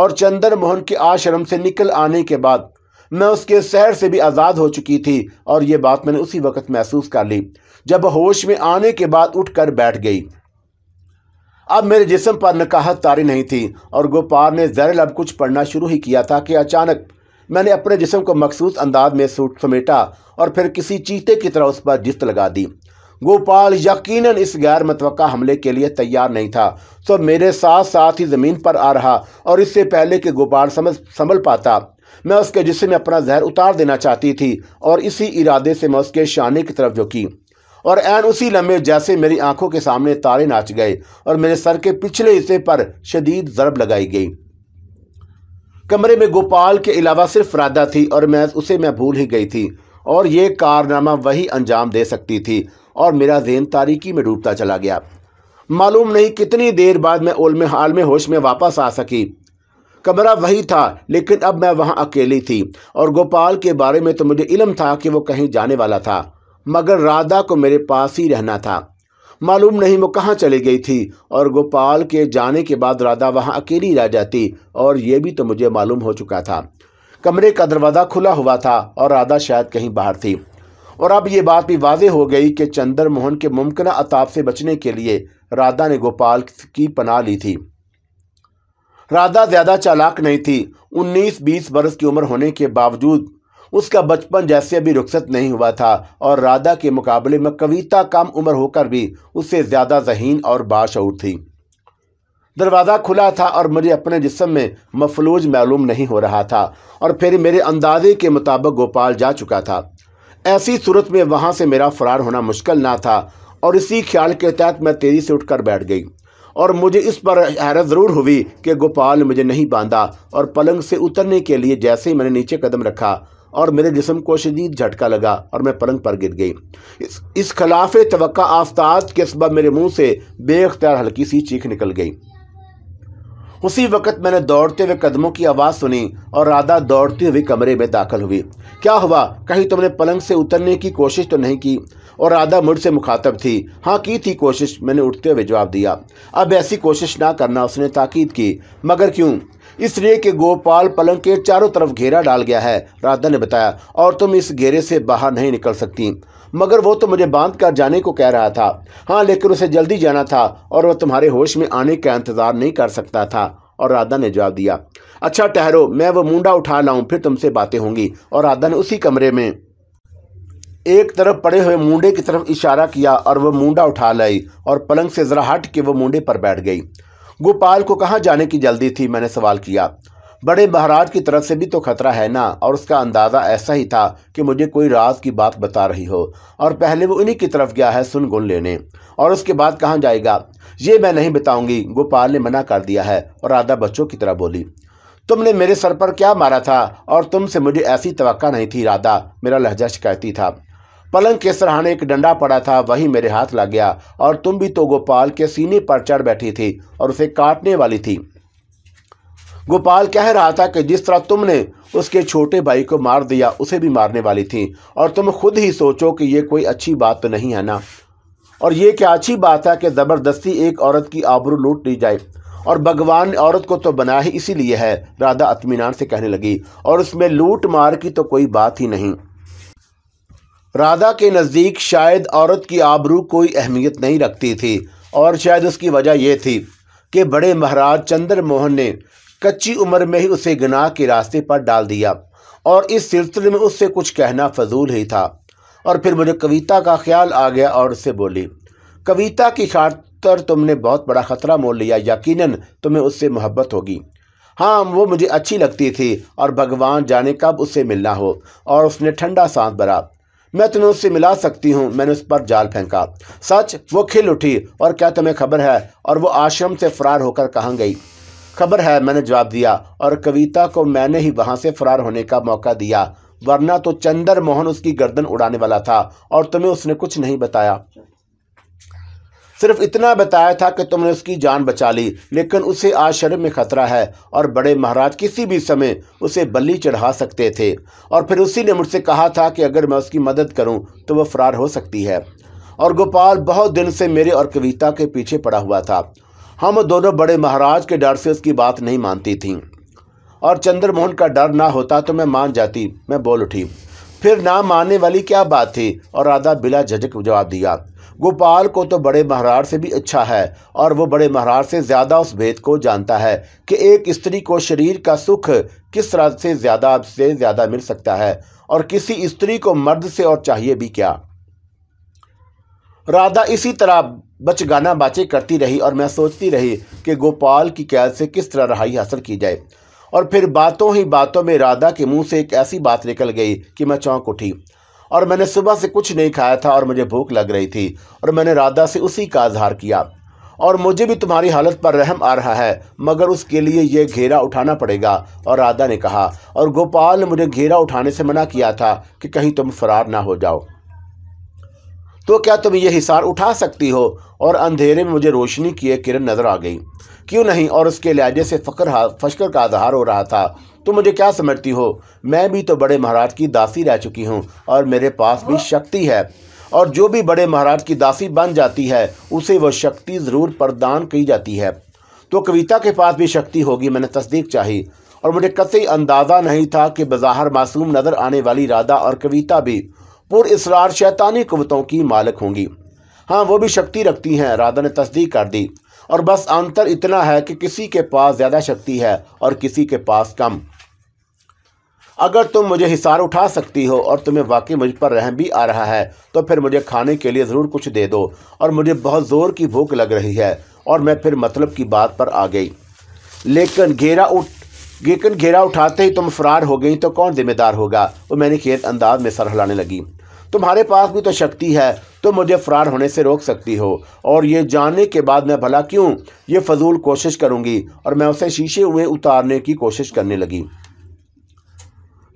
Speaker 1: और चंदन मोहन के आश्रम से निकल आने के बाद मैं उसके शहर से भी आज़ाद हो चुकी थी और ये बात मैंने उसी वक्त महसूस कर ली जब होश में आने के बाद उठकर बैठ गई अब मेरे जिसम पर नकाहत तारी नहीं थी और गोपाल ने जर अब कुछ पढ़ना शुरू ही किया था कि अचानक मैंने अपने जिसम को मखसूस अंदाज में सूट समेटा और फिर किसी चीते की तरह उस पर जिस्त लगा दी गोपाल यकीनन इस गैर मतवक़ा हमले के लिए तैयार नहीं था सो तो मेरे साथ साथ ही ज़मीन पर आ रहा और इससे पहले कि गोपाल समझ संभल पाता मैं उसके जिससे में अपना जहर उतार देना चाहती थी और इसी इरादे से मैं उसके शानी की तरफ झुकी और एन उसी लम्हे जैसे मेरी आंखों के सामने तारे नाच गए और मेरे सर के पिछले हिस्से पर शदीद ज़रब लगाई गई कमरे में गोपाल के अलावा सिर्फ राधा थी और मैं उसे मैं भूल ही गई थी और ये कारनामा वही अंजाम दे सकती थी और मेरा जहन तारीकी में डूबता चला गया मालूम नहीं कितनी देर बाद मैं उलम हाल में होश में वापस आ सकी कमरा वही था लेकिन अब मैं वहाँ अकेली थी और गोपाल के बारे में तो मुझे इलम था कि वो कहीं जाने वाला था मगर राधा को मेरे पास ही रहना था मालूम नहीं वो कहाँ चली गई थी और गोपाल के जाने के बाद राधा वहाँ अकेली रह जाती और ये भी तो मुझे मालूम हो चुका था कमरे का दरवाज़ा खुला हुआ था और राधा शायद कहीं बाहर थी और अब ये बात भी वाजे हो गई कि चंद्र मोहन के मुमकिन अताप से बचने के लिए राधा ने गोपाल की पनाह ली थी राधा ज़्यादा चालाक नहीं थी 19-20 बरस की उम्र होने के बावजूद उसका बचपन जैसे अभी रुखसत नहीं हुआ था और राधा के मुकाबले में कविता कम उम्र होकर भी उससे ज़्यादा जहीन और बाशूर थी दरवाज़ा खुला था और मुझे अपने जिसम में मफलूज मालूम नहीं हो रहा था और फिर मेरे अंदाजे के मुताबिक गोपाल जा चुका था ऐसी सूरत में वहाँ से मेरा फरार होना मुश्किल ना था और इसी ख्याल के तहत मैं तेज़ी से उठकर बैठ गई और मुझे इस पर हैरत ज़रूर हुई कि गोपाल ने मुझे नहीं बांधा और पलंग से उतरने के लिए जैसे ही मैंने नीचे कदम रखा और मेरे जिसम को शदीद झटका लगा और मैं पलंग पर गिर गई इस, इस खिलाफ तो आफताब के सबब मेरे मुंह से बेअ्तियार हल्की सी चीख निकल गई उसी वक्त मैंने दौड़ते हुए कदमों की आवाज़ सुनी और राधा दौड़ती हुई कमरे में दाखिल हुई क्या हुआ कहीं तुमने पलंग से उतरने की कोशिश तो नहीं की और राधा मुझसे मुखातब थी हाँ की थी कोशिश मैंने उठते हुए जवाब दिया अब ऐसी कोशिश ना करना उसने ताकीद की मगर क्यों इसलिए कि गोपाल पलंग के चारों तरफ घेरा डाल गया है राधा ने बताया और तुम इस घेरे से बाहर नहीं निकल सकती मगर वो तो मुझे बांध कर जाने को कह रहा था हाँ लेकिन उसे जल्दी जाना था और वह तुम्हारे होश में आने का इंतज़ार नहीं कर सकता था और राधा ने जवाब दिया अच्छा ठहरो मैं वो मुंडा उठा लाऊं फिर तुमसे बातें होंगी और राधा ने उसी कमरे में एक तरफ पड़े हुए मुंडे की तरफ इशारा किया और वह मुंडा उठा लाई और पलंग से जरा हट के वह मुंडे पर बैठ गई गोपाल को कहाँ जाने की जल्दी थी मैंने सवाल किया बड़े महाराज की तरफ से भी तो खतरा है ना और उसका अंदाज़ा ऐसा ही था कि मुझे कोई राज की बात बता रही हो और पहले वो इन्हीं की तरफ गया है सुन गुन लेने और उसके बाद कहाँ जाएगा ये मैं नहीं बताऊंगी गोपाल ने मना कर दिया है और राधा बच्चों की तरह बोली तुमने मेरे सर पर क्या मारा था और तुमसे मुझे ऐसी तो नहीं थी राधा मेरा लहजा शिकायती था पलंग के सराहाने एक डंडा पड़ा था वही मेरे हाथ लग गया और तुम भी तो गोपाल के सीने पर चढ़ बैठी थी और उसे काटने वाली थी गोपाल कह रहा था कि जिस तरह तुमने उसके छोटे भाई को मार दिया उसे भी मारने वाली थी और तुम खुद ही सोचो कि यह कोई अच्छी बात तो नहीं है ना और यह क्या अच्छी बात है कि ज़बरदस्ती एक औरत की आबरू लूट ली जाए और भगवान ने औरत को तो बनाया ही इसीलिए है राधा अतमीनान से कहने लगी और उसमें लूट मार की तो कोई बात ही नहीं राधा के नज़दीक शायद औरत की आबरू कोई अहमियत नहीं रखती थी और शायद उसकी वजह यह थी कि बड़े महाराज चंद्र मोहन ने कच्ची उम्र में ही उसे गनाह के रास्ते पर डाल दिया और इस सिलसिले में उससे कुछ कहना फजूल ही था और फिर मुझे कविता का ख्याल आ गया और उससे बोली कविता की खातर तुमने बहुत बड़ा ख़तरा मोल लिया यकीनन तुम्हें उससे मोहब्बत होगी हाँ वो मुझे अच्छी लगती थी और भगवान जाने कब उससे मिलना हो और उसने ठंडा सांस भरा मैं तुम्हें उससे मिला सकती हूँ मैंने उस पर जाल फेंका सच वो खिल उठी और क्या तुम्हें खबर है और वो आश्रम से फरार होकर कहाँ गई खबर है मैंने जवाब दिया और कविता को मैंने ही वहां से फरार होने का मौका दिया वरना तो चंद्र मोहन उसकी गर्दन उड़ाने वाला था और तुम्हें उसने कुछ नहीं बताया सिर्फ इतना बताया था कि तुमने उसकी जान बचा ली लेकिन उसे आज शर्म में खतरा है और बड़े महाराज किसी भी समय उसे बल्ली चढ़ा सकते थे और फिर उसी ने मुझसे कहा था कि अगर मैं उसकी मदद करूं तो वह फरार हो सकती है और गोपाल बहुत दिन से मेरे और कविता के पीछे पड़ा हुआ था हम दोनों बड़े महाराज के डर से उसकी बात नहीं मानती थी और चंद्रमोहन का डर ना होता तो मैं मान जाती मैं बोल उठी फिर ना मानने वाली क्या बात थी और राधा बिला झजक जवाब दिया गोपाल को तो बड़े महाराज से भी अच्छा है और वो बड़े महाराज से ज़्यादा उस भेद को जानता है कि एक स्त्री को शरीर का सुख किस तरह से ज़्यादा से ज़्यादा मिल सकता है और किसी स्त्री को मर्द से और चाहिए भी क्या राधा इसी तरह बचगाना बाचे करती रही और मैं सोचती रही कि गोपाल की कैद से किस तरह रहाई हासिल की जाए और फिर बातों ही बातों में राधा के मुंह से एक ऐसी बात निकल गई कि मैं चौंक उठी और मैंने सुबह से कुछ नहीं खाया था और मुझे भूख लग रही थी और मैंने राधा से उसी का आधार किया और मुझे भी तुम्हारी हालत पर रहम आ रहा है मगर उसके लिए यह घेरा उठाना पड़ेगा और राधा ने कहा और गोपाल ने मुझे घेरा उठाने से मना किया था कि कहीं तुम फरार ना हो जाओ तो क्या तुम ये हिसार उठा सकती हो और अंधेरे में मुझे रोशनी की एक किरण नजर आ गई क्यों नहीं और उसके लहजे से फकर फशकर का आधार हो रहा था तो मुझे क्या समझती हो मैं भी तो बड़े महाराज की दासी रह चुकी हूँ और मेरे पास भी शक्ति है और जो भी बड़े महाराज की दासी बन जाती है उसे वह शक्ति ज़रूर प्रदान की जाती है तो कविता के पास भी शक्ति होगी मैंने तस्दीक चाही और मुझे कतई अंदाज़ा नहीं था कि बाहर मासूम नज़र आने वाली राधा और कविता भी इसरार शैतानी कुतों की मालिक होंगी हाँ वो भी शक्ति रखती हैं राधा ने तस्दीक कर दी और बस अंतर इतना है कि किसी के पास ज़्यादा शक्ति है और किसी के पास कम अगर तुम मुझे हिसार उठा सकती हो और तुम्हें वाकई मुझ पर रहम भी आ रहा है तो फिर मुझे खाने के लिए ज़रूर कुछ दे दो और मुझे बहुत ज़ोर की भूख लग रही है और मैं फिर मतलब की बात पर आ गई लेकिन घेरा उठ लेकिन घेरा उठाते ही तुम फरार हो गई तो कौन जिम्मेदार होगा वो मैंने खेत अंदाज में सर हिलाने लगी तुम्हारे पास भी तो शक्ति है तुम तो मुझे फरार होने से रोक सकती हो और ये जानने के बाद मैं भला क्यों ये फजूल कोशिश करूँगी और मैं उसे शीशे हुए उतारने की कोशिश करने लगी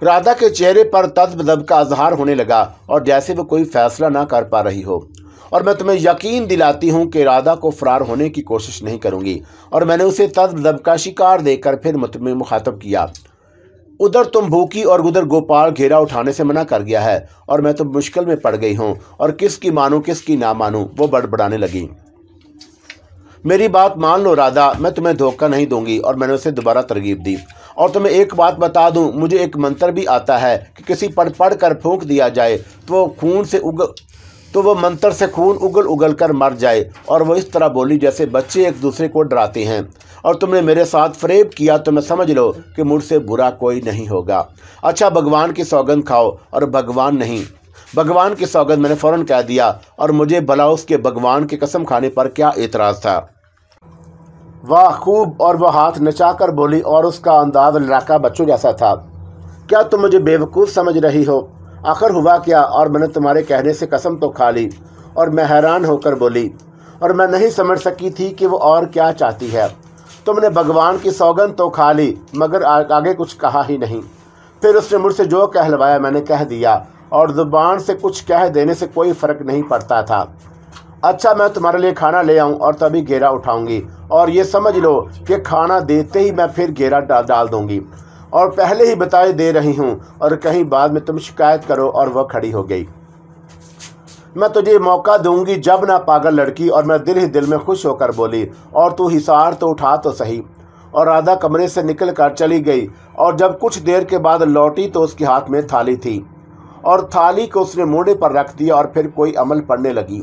Speaker 1: राधा के चेहरे पर तदब का अजहार होने लगा और जैसे वो कोई फैसला ना कर पा रही हो और मैं तुम्हें यकीन दिलाती हूँ कि राधा को फरार होने की कोशिश नहीं करूँगी और मैंने उसे तदब का शिकार देकर फिर मुतम मुखातब किया उधर तुम तो भूखी और उधर गोपाल घेरा उठाने से मना कर गया है और मैं तो मुश्किल में पड़ गई हूँ और किसकी मानू किसकी ना मानू वो बड़बड़ाने लगी मेरी बात मान लो राधा मैं तुम्हें धोखा नहीं दूंगी और मैंने उसे दोबारा तरगीब दी और तुम्हें एक बात बता दूं मुझे एक मंत्र भी आता है कि किसी पर पढ़ कर फूंक दिया जाए तो खून से उगल तो वह मंत्र से खून उगल उगल कर मर जाए और वह इस तरह बोली जैसे बच्चे एक दूसरे को डराते हैं और तुमने मेरे साथ फरेब किया तो मैं समझ लो कि मुझसे बुरा कोई नहीं होगा अच्छा भगवान की सौगंध खाओ और भगवान नहीं भगवान की सौगंध मैंने फ़ौरन कह दिया और मुझे भला उसके भगवान की कसम खाने पर क्या एतराज़ था वाह खूब और वह हाथ नचाकर बोली और उसका अंदाज लड़ाका बच्चों जैसा था क्या तुम मुझे बेवकूफ़ समझ रही हो आखिर हुआ क्या और मैंने तुम्हारे कहने से कसम तो खा ली और मैं हैरान होकर बोली और मैं नहीं समझ सकी थी कि वो और क्या चाहती है तुमने भगवान की सौगन तो खा ली मगर आगे कुछ कहा ही नहीं फिर उसने मुझसे जो कहलवाया मैंने कह दिया और ज़ुबान से कुछ कह देने से कोई फ़र्क नहीं पड़ता था अच्छा मैं तुम्हारे लिए खाना ले आऊँ और तभी घेरा उठाऊँगी और ये समझ लो कि खाना देते ही मैं फिर घेरा डाल डाल दूँगी और पहले ही बताए दे रही हूँ और कहीं बाद में तुम शिकायत करो और वह खड़ी हो गई मैं तुझे मौका दूंगी जब ना पागल लड़की और मैं दिल ही दिल में खुश होकर बोली और तू हिसार तो उठा तो सही और राधा कमरे से निकल कर चली गई और जब कुछ देर के बाद लौटी तो उसके हाथ में थाली थी और थाली को उसने मोड़े पर रख दिया और फिर कोई अमल पड़ने लगी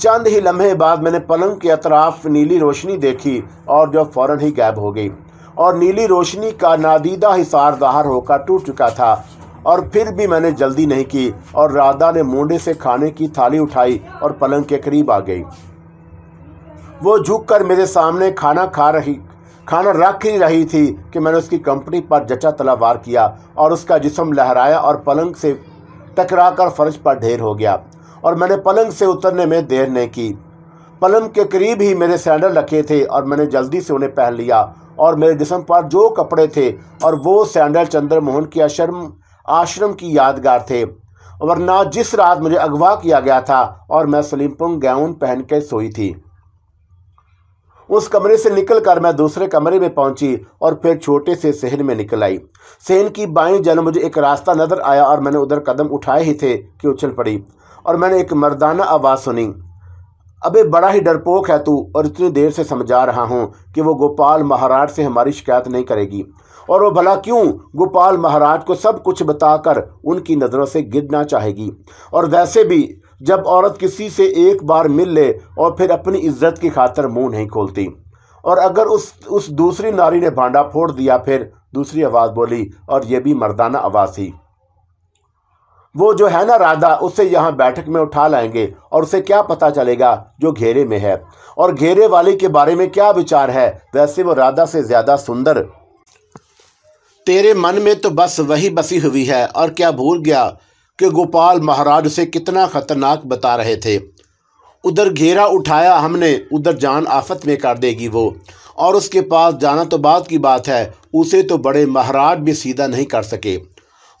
Speaker 1: चंद ही लम्हे बाद मैंने पलंग के अतराफ नीली रोशनी देखी और जो फ़ौर ही गायब हो गई और नीली रोशनी का नादीदा हिसार दाहर होकर टूट चुका था और फिर भी मैंने जल्दी नहीं की और राधा ने मुंडे से खाने की थाली उठाई और पलंग के करीब आ गई वो झुककर मेरे सामने खाना खा रही खाना रख ही रही थी कि मैंने उसकी कंपनी पर जचा तलावार किया और उसका जिसम लहराया और पलंग से टकरा कर फर्श पर ढेर हो गया और मैंने पलंग से उतरने में देर नहीं की पलंग के करीब ही मेरे सैंडल रखे थे और मैंने जल्दी से उन्हें पहन लिया और मेरे जिसम पर जो कपड़े थे और वो सैंडल चंद्रमोहन की अशर्म आश्रम की यादगार थे वरना जिस रात मुझे अगवा किया गया था और मैं सलीमपुंग गाउन पहन के सोई थी उस कमरे से निकलकर मैं दूसरे कमरे में पहुंची और फिर छोटे से सहन में निकल आई सहन की बाई जन मुझे एक रास्ता नजर आया और मैंने उधर कदम उठाए ही थे कि उछल पड़ी और मैंने एक मर्दाना आवाज़ सुनी अबे बड़ा ही डरपोक है तू और इतनी देर से समझा रहा हूँ कि वो गोपाल महाराज से हमारी शिकायत नहीं करेगी और वो भला क्यों गोपाल महाराज को सब कुछ बताकर उनकी नज़रों से गिरना चाहेगी और वैसे भी जब औरत किसी से एक बार मिल ले और फिर अपनी इज्जत की खातर मुंह नहीं खोलती और अगर उस उस दूसरी नारी ने भांडा फोड़ दिया फिर दूसरी आवाज़ बोली और यह भी मर्दाना आवाज़ थी वो जो है ना राधा उसे यहाँ बैठक में उठा लाएंगे और उसे क्या पता चलेगा जो घेरे में है और घेरे वाले के बारे में क्या विचार है वैसे वो राधा से ज़्यादा सुंदर तेरे मन में तो बस वही बसी हुई है और क्या भूल गया कि गोपाल महाराज से कितना खतरनाक बता रहे थे उधर घेरा उठाया हमने उधर जान आफत में कर देगी वो और उसके पास जाना तो बाद की बात है उसे तो बड़े महाराज भी सीधा नहीं कर सके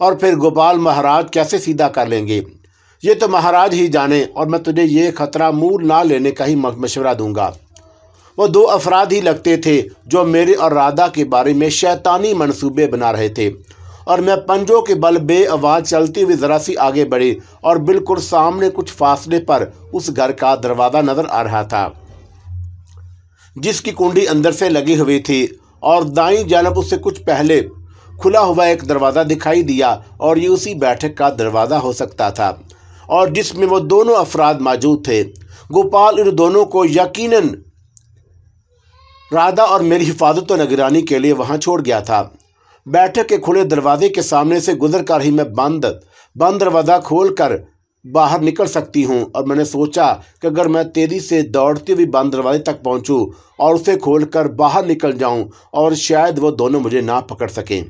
Speaker 1: और फिर गोपाल महाराज कैसे सीधा कर लेंगे ये तो महाराज ही जाने और मैं तुझे ये खतरा मूल ना लेने का ही मशवरा दूंगा वो दो अफराद ही लगते थे जो मेरे और राधा के बारे में शैतानी मंसूबे बना रहे थे और मैं पंजों के बल बे आवाज़ चलती हुई ज़रा सी आगे बढ़ी और बिल्कुल सामने कुछ फासले पर उस घर का दरवाज़ा नज़र आ रहा था जिसकी कुंडी अंदर से लगी हुई थी और दाई जानब उससे कुछ पहले खुला हुआ एक दरवाज़ा दिखाई दिया और ये उसी बैठक का दरवाज़ा हो सकता था और जिसमें वो दोनों अफराद मौजूद थे गोपाल इन दोनों को यकीनन राधा और मेरी हिफाजत और निगरानी के लिए वहाँ छोड़ गया था बैठक के खुले दरवाजे के सामने से गुजर कर ही मैं बंद बंद दरवाज़ा खोल कर बाहर निकल सकती हूँ और मैंने सोचा कि अगर मैं तेज़ी से दौड़ती हुई बंद दरवाजे तक पहुँचूँ और उसे खोल कर बाहर निकल जाऊँ और शायद वो दोनों मुझे ना पकड़ सकें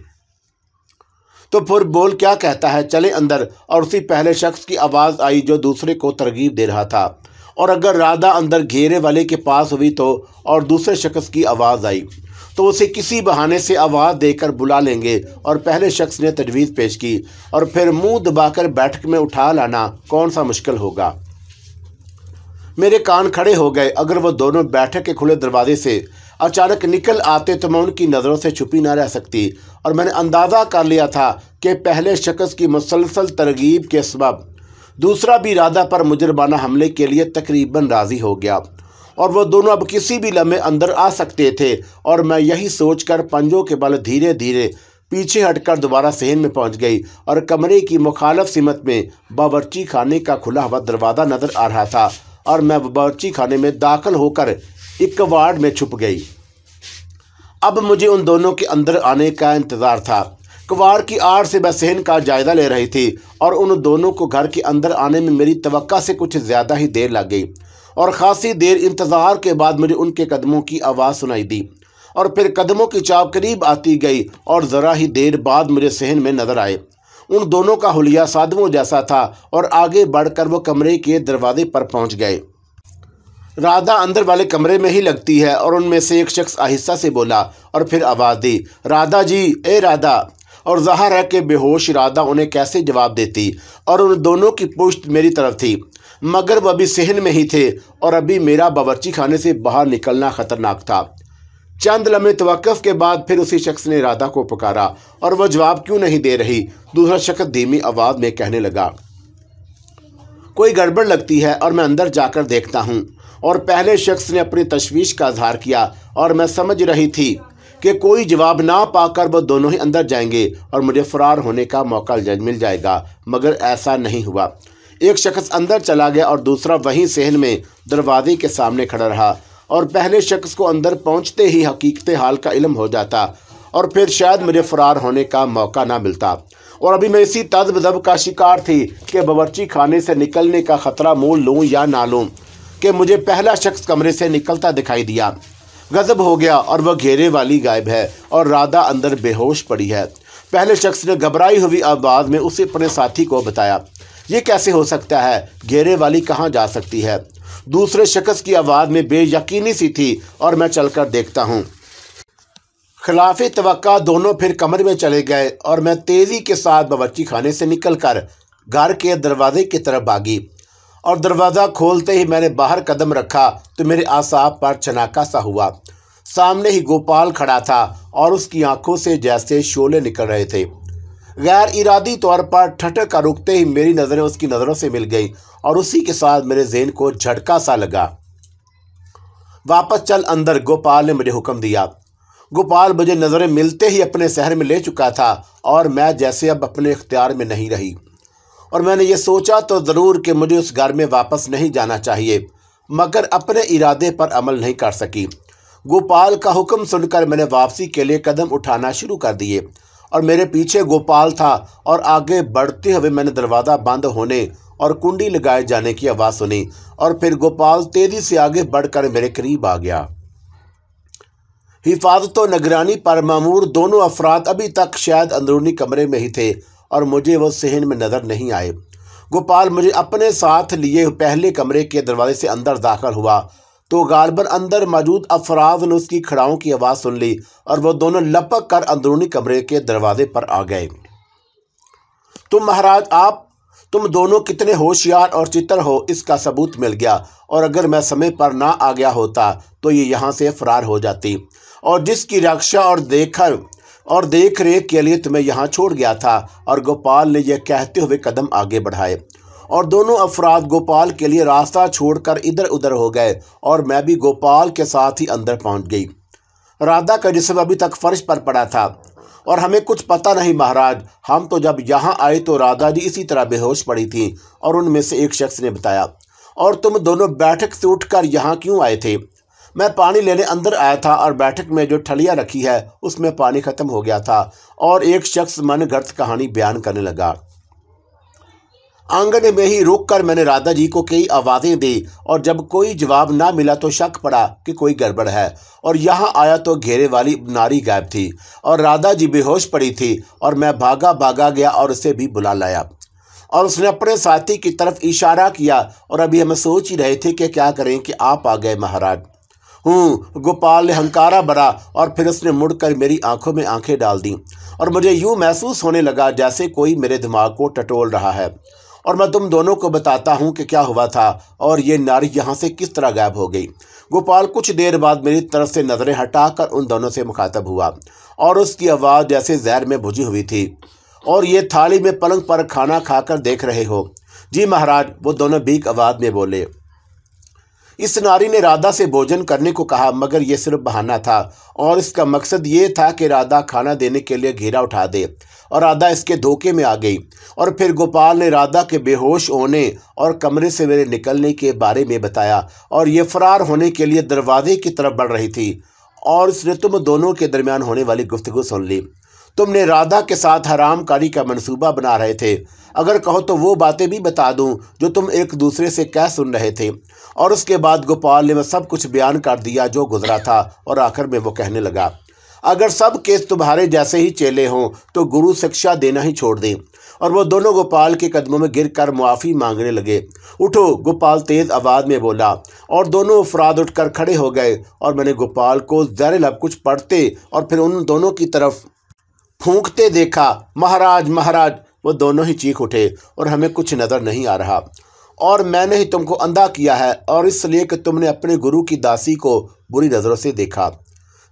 Speaker 1: तो फिर बोल क्या कहता है चले अंदर और उसी पहले शख्स की आवाज़ आई जो दूसरे को तरगीब दे रहा था और अगर राधा अंदर घेरे वाले के पास हुई तो और दूसरे शख्स की आवाज़ आई तो उसे किसी बहाने से आवाज़ देकर बुला लेंगे और पहले शख्स ने तजवीज़ पेश की और फिर मुंह दबाकर बैठक में उठा लाना कौन सा मुश्किल होगा मेरे कान खड़े हो गए अगर वह दोनों बैठक के खुले दरवाजे से अचानक निकल आते तो मैं उनकी नज़रों से छुपी ना रह सकती और मैंने अंदाज़ा कर लिया था कि पहले शख्स की मुसलसल तरगीब के सबब दूसरा भी इरादा पर मुजरमाना हमले के लिए तकरीबन राज़ी हो गया और वो दोनों अब किसी भी लम्हे अंदर आ सकते थे और मैं यही सोचकर पंजों के बल धीरे धीरे पीछे हटकर दोबारा सहन में पहुंच गई और कमरे की मुखालफ सिमत में बावर्ची खाने का खुला हुआ दरवाज़ा नज़र आ रहा था और मैं बावर्ची खाने में दाखिल होकर एक वार्ड में छुप गई अब मुझे उन दोनों के अंदर आने का इंतज़ार था कुवार की आड़ से बहसेन का जायज़ा ले रही थी और उन दोनों को घर के अंदर आने में मेरी तवक्का से कुछ ज़्यादा ही देर लग गई और ख़ासी देर इंतज़ार के बाद मुझे उनके कदमों की आवाज़ सुनाई दी और फिर कदमों की चाप करीब आती गई और ज़रा ही देर बाद मुझे सहन में नज़र आए उन दोनों का हुलिया साधवों जैसा था और आगे बढ़कर वो कमरे के दरवाजे पर पहुंच गए राधा अंदर वाले कमरे में ही लगती है और उनमें से एक शख्स आहिस्सा से बोला और फिर आवाज़ दी राधा जी ए राधा और जाहिर है कि बेहोश इरादा उन्हें कैसे जवाब देती और उन दोनों की पुश्त मेरी तरफ थी मगर वह अभी सहन में ही थे और अभी मेरा बावरची खाने से बाहर निकलना ख़तरनाक था चंद लम्हे तवक़ के बाद फिर उसी शख्स ने इरादा को पुकारा और वह जवाब क्यों नहीं दे रही दूसरा शख्स धीमी आवाज़ में कहने लगा कोई गड़बड़ लगती है और मैं अंदर जाकर देखता हूँ और पहले शख्स ने अपनी तशवीश का इजहार किया और मैं समझ रही थी कि कोई जवाब ना पाकर वो दोनों ही अंदर जाएंगे और मुझे फरार होने का मौका मिल जाएगा मगर ऐसा नहीं हुआ एक शख्स अंदर चला गया और दूसरा वहीं सहन में दरवाजे के सामने खड़ा रहा और पहले शख्स को अंदर पहुंचते ही हकीकत हाल का इलम हो जाता और फिर शायद मुझे फरार होने का मौका ना मिलता और अभी मैं इसी दब का शिकार थी कि बावरची खाने से निकलने का ख़तरा मोल लूँ या ना लूँ कि मुझे पहला शख्स कमरे से निकलता दिखाई दिया गजब हो गया और वह घेरे वाली गायब है और राधा अंदर बेहोश पड़ी है पहले शख्स ने घबराई हुई आवाज़ में उसे अपने साथी को बताया ये कैसे हो सकता है घेरे वाली कहाँ जा सकती है दूसरे शख्स की आवाज़ में बेयकीनी सी थी और मैं चलकर देखता हूँ खिलाफ तो दोनों फिर कमरे में चले गए और मैं तेज़ी के साथ बावची खाने से निकल कर घर के दरवाजे की तरफ भागी और दरवाज़ा खोलते ही मैंने बाहर कदम रखा तो मेरे आसाब पर चनाका सा हुआ सामने ही गोपाल खड़ा था और उसकी आंखों से जैसे शोले निकल रहे थे गैर इरादी तौर पर ठटक का रुकते ही मेरी नज़रें उसकी नज़रों से मिल गई और उसी के साथ मेरे जहन को झटका सा लगा वापस चल अंदर गोपाल ने मुझे हुक्म दिया गोपाल मुझे नज़रें मिलते ही अपने शहर में ले चुका था और मैं जैसे अब अपने इख्तियार में नहीं रही और मैंने ये सोचा तो ज़रूर कि मुझे उस घर में वापस नहीं जाना चाहिए मगर अपने इरादे पर अमल नहीं कर सकी गोपाल का हुक्म सुनकर मैंने वापसी के लिए कदम उठाना शुरू कर दिए और मेरे पीछे गोपाल था और आगे बढ़ते हुए मैंने दरवाज़ा बंद होने और कुंडी लगाए जाने की आवाज़ सुनी और फिर गोपाल तेज़ी से आगे बढ़कर मेरे करीब आ गया हिफाजत व निगरानी पर मामूर दोनों अफराद अभी तक शायद अंदरूनी कमरे में ही थे और मुझे वह सहन में नज़र नहीं आए गोपाल मुझे अपने साथ लिए पहले कमरे के दरवाजे से अंदर दाखिल हुआ तो गालबन अंदर मौजूद अफराज ने उसकी खड़ाओं की आवाज़ सुन ली और वह दोनों लपक कर अंदरूनी कमरे के दरवाजे पर आ गए तुम महाराज आप तुम दोनों कितने होशियार और चितर हो इसका सबूत मिल गया और अगर मैं समय पर ना आ गया होता तो ये यहाँ से फरार हो जाती और जिसकी रक्षा और देखकर और देख रेख के लिए तुम्हें यहाँ छोड़ गया था और गोपाल ने यह कहते हुए कदम आगे बढ़ाए और दोनों अफराद गोपाल के लिए रास्ता छोड़कर इधर उधर हो गए और मैं भी गोपाल के साथ ही अंदर पहुंच गई राधा का जिसम अभी तक फर्श पर पड़ा था और हमें कुछ पता नहीं महाराज हम तो जब यहाँ आए तो राधा जी इसी तरह बेहोश पड़ी थी और उनमें से एक शख्स ने बताया और तुम दोनों बैठक से उठकर यहाँ क्यों आए थे मैं पानी लेने अंदर आया था और बैठक में जो ठलिया रखी है उसमें पानी ख़त्म हो गया था और एक शख्स मन गर्त कहानी बयान करने लगा आंगन में ही रुक कर मैंने राधा जी को कई आवाज़ें दी और जब कोई जवाब ना मिला तो शक पड़ा कि कोई गड़बड़ है और यहाँ आया तो घेरे वाली नारी गायब थी और राधा जी बेहोश पड़ी थी और मैं भागा भागा गया और उसे भी बुला लाया और उसने अपने साथी की तरफ इशारा किया और अभी हम सोच ही रहे थे कि क्या करें कि आप आ गए महाराज हूँ गोपाल ने हंकारा भरा और फिर उसने मुड़कर मेरी आंखों में आंखें डाल दी और मुझे यूँ महसूस होने लगा जैसे कोई मेरे दिमाग को टटोल रहा है और मैं तुम दोनों को बताता हूँ कि क्या हुआ था और ये नारी यहाँ से किस तरह गायब हो गई गोपाल कुछ देर बाद मेरी तरफ से नज़रें हटाकर उन दोनों से मुखातब हुआ और उसकी आवाज़ जैसे जहर में भुजी हुई थी और ये थाली में पलंग पर खाना खाकर देख रहे हो जी महाराज वो दोनों बीक आवाज़ में बोले इस नारी ने राधा से भोजन करने को कहा मगर यह सिर्फ बहाना था और इसका मकसद ये था कि राधा खाना देने के लिए घेरा उठा दे और राधा इसके धोखे में आ गई और फिर गोपाल ने राधा के बेहोश होने और कमरे से मेरे निकलने के बारे में बताया और ये फरार होने के लिए दरवाजे की तरफ बढ़ रही थी और उसने तुम दोनों के दरमियान होने वाली गुफ्तगु सुन ली तुमने राधा के साथ हरामकारी का मंसूबा बना रहे थे अगर कहो तो वो बातें भी बता दूं जो तुम एक दूसरे से कह सुन रहे थे और उसके बाद गोपाल ने मैं सब कुछ बयान कर दिया जो गुजरा था और आखिर में वो कहने लगा अगर सब केस तुम्हारे जैसे ही चेले हों तो गुरु शिक्षा देना ही छोड़ दें और वो दोनों गोपाल के कदमों में गिर कर मुआफ़ी मांगने लगे उठो गोपाल तेज़ आवाज़ में बोला और दोनों अफराद उठकर खड़े हो गए और मैंने गोपाल को जहर लब कुछ पढ़ते और फिर उन दोनों की तरफ फूकते देखा महाराज महाराज वो दोनों ही चीख उठे और हमें कुछ नज़र नहीं आ रहा और मैंने ही तुमको अंधा किया है और इसलिए कि तुमने अपने गुरु की दासी को बुरी नज़रों से देखा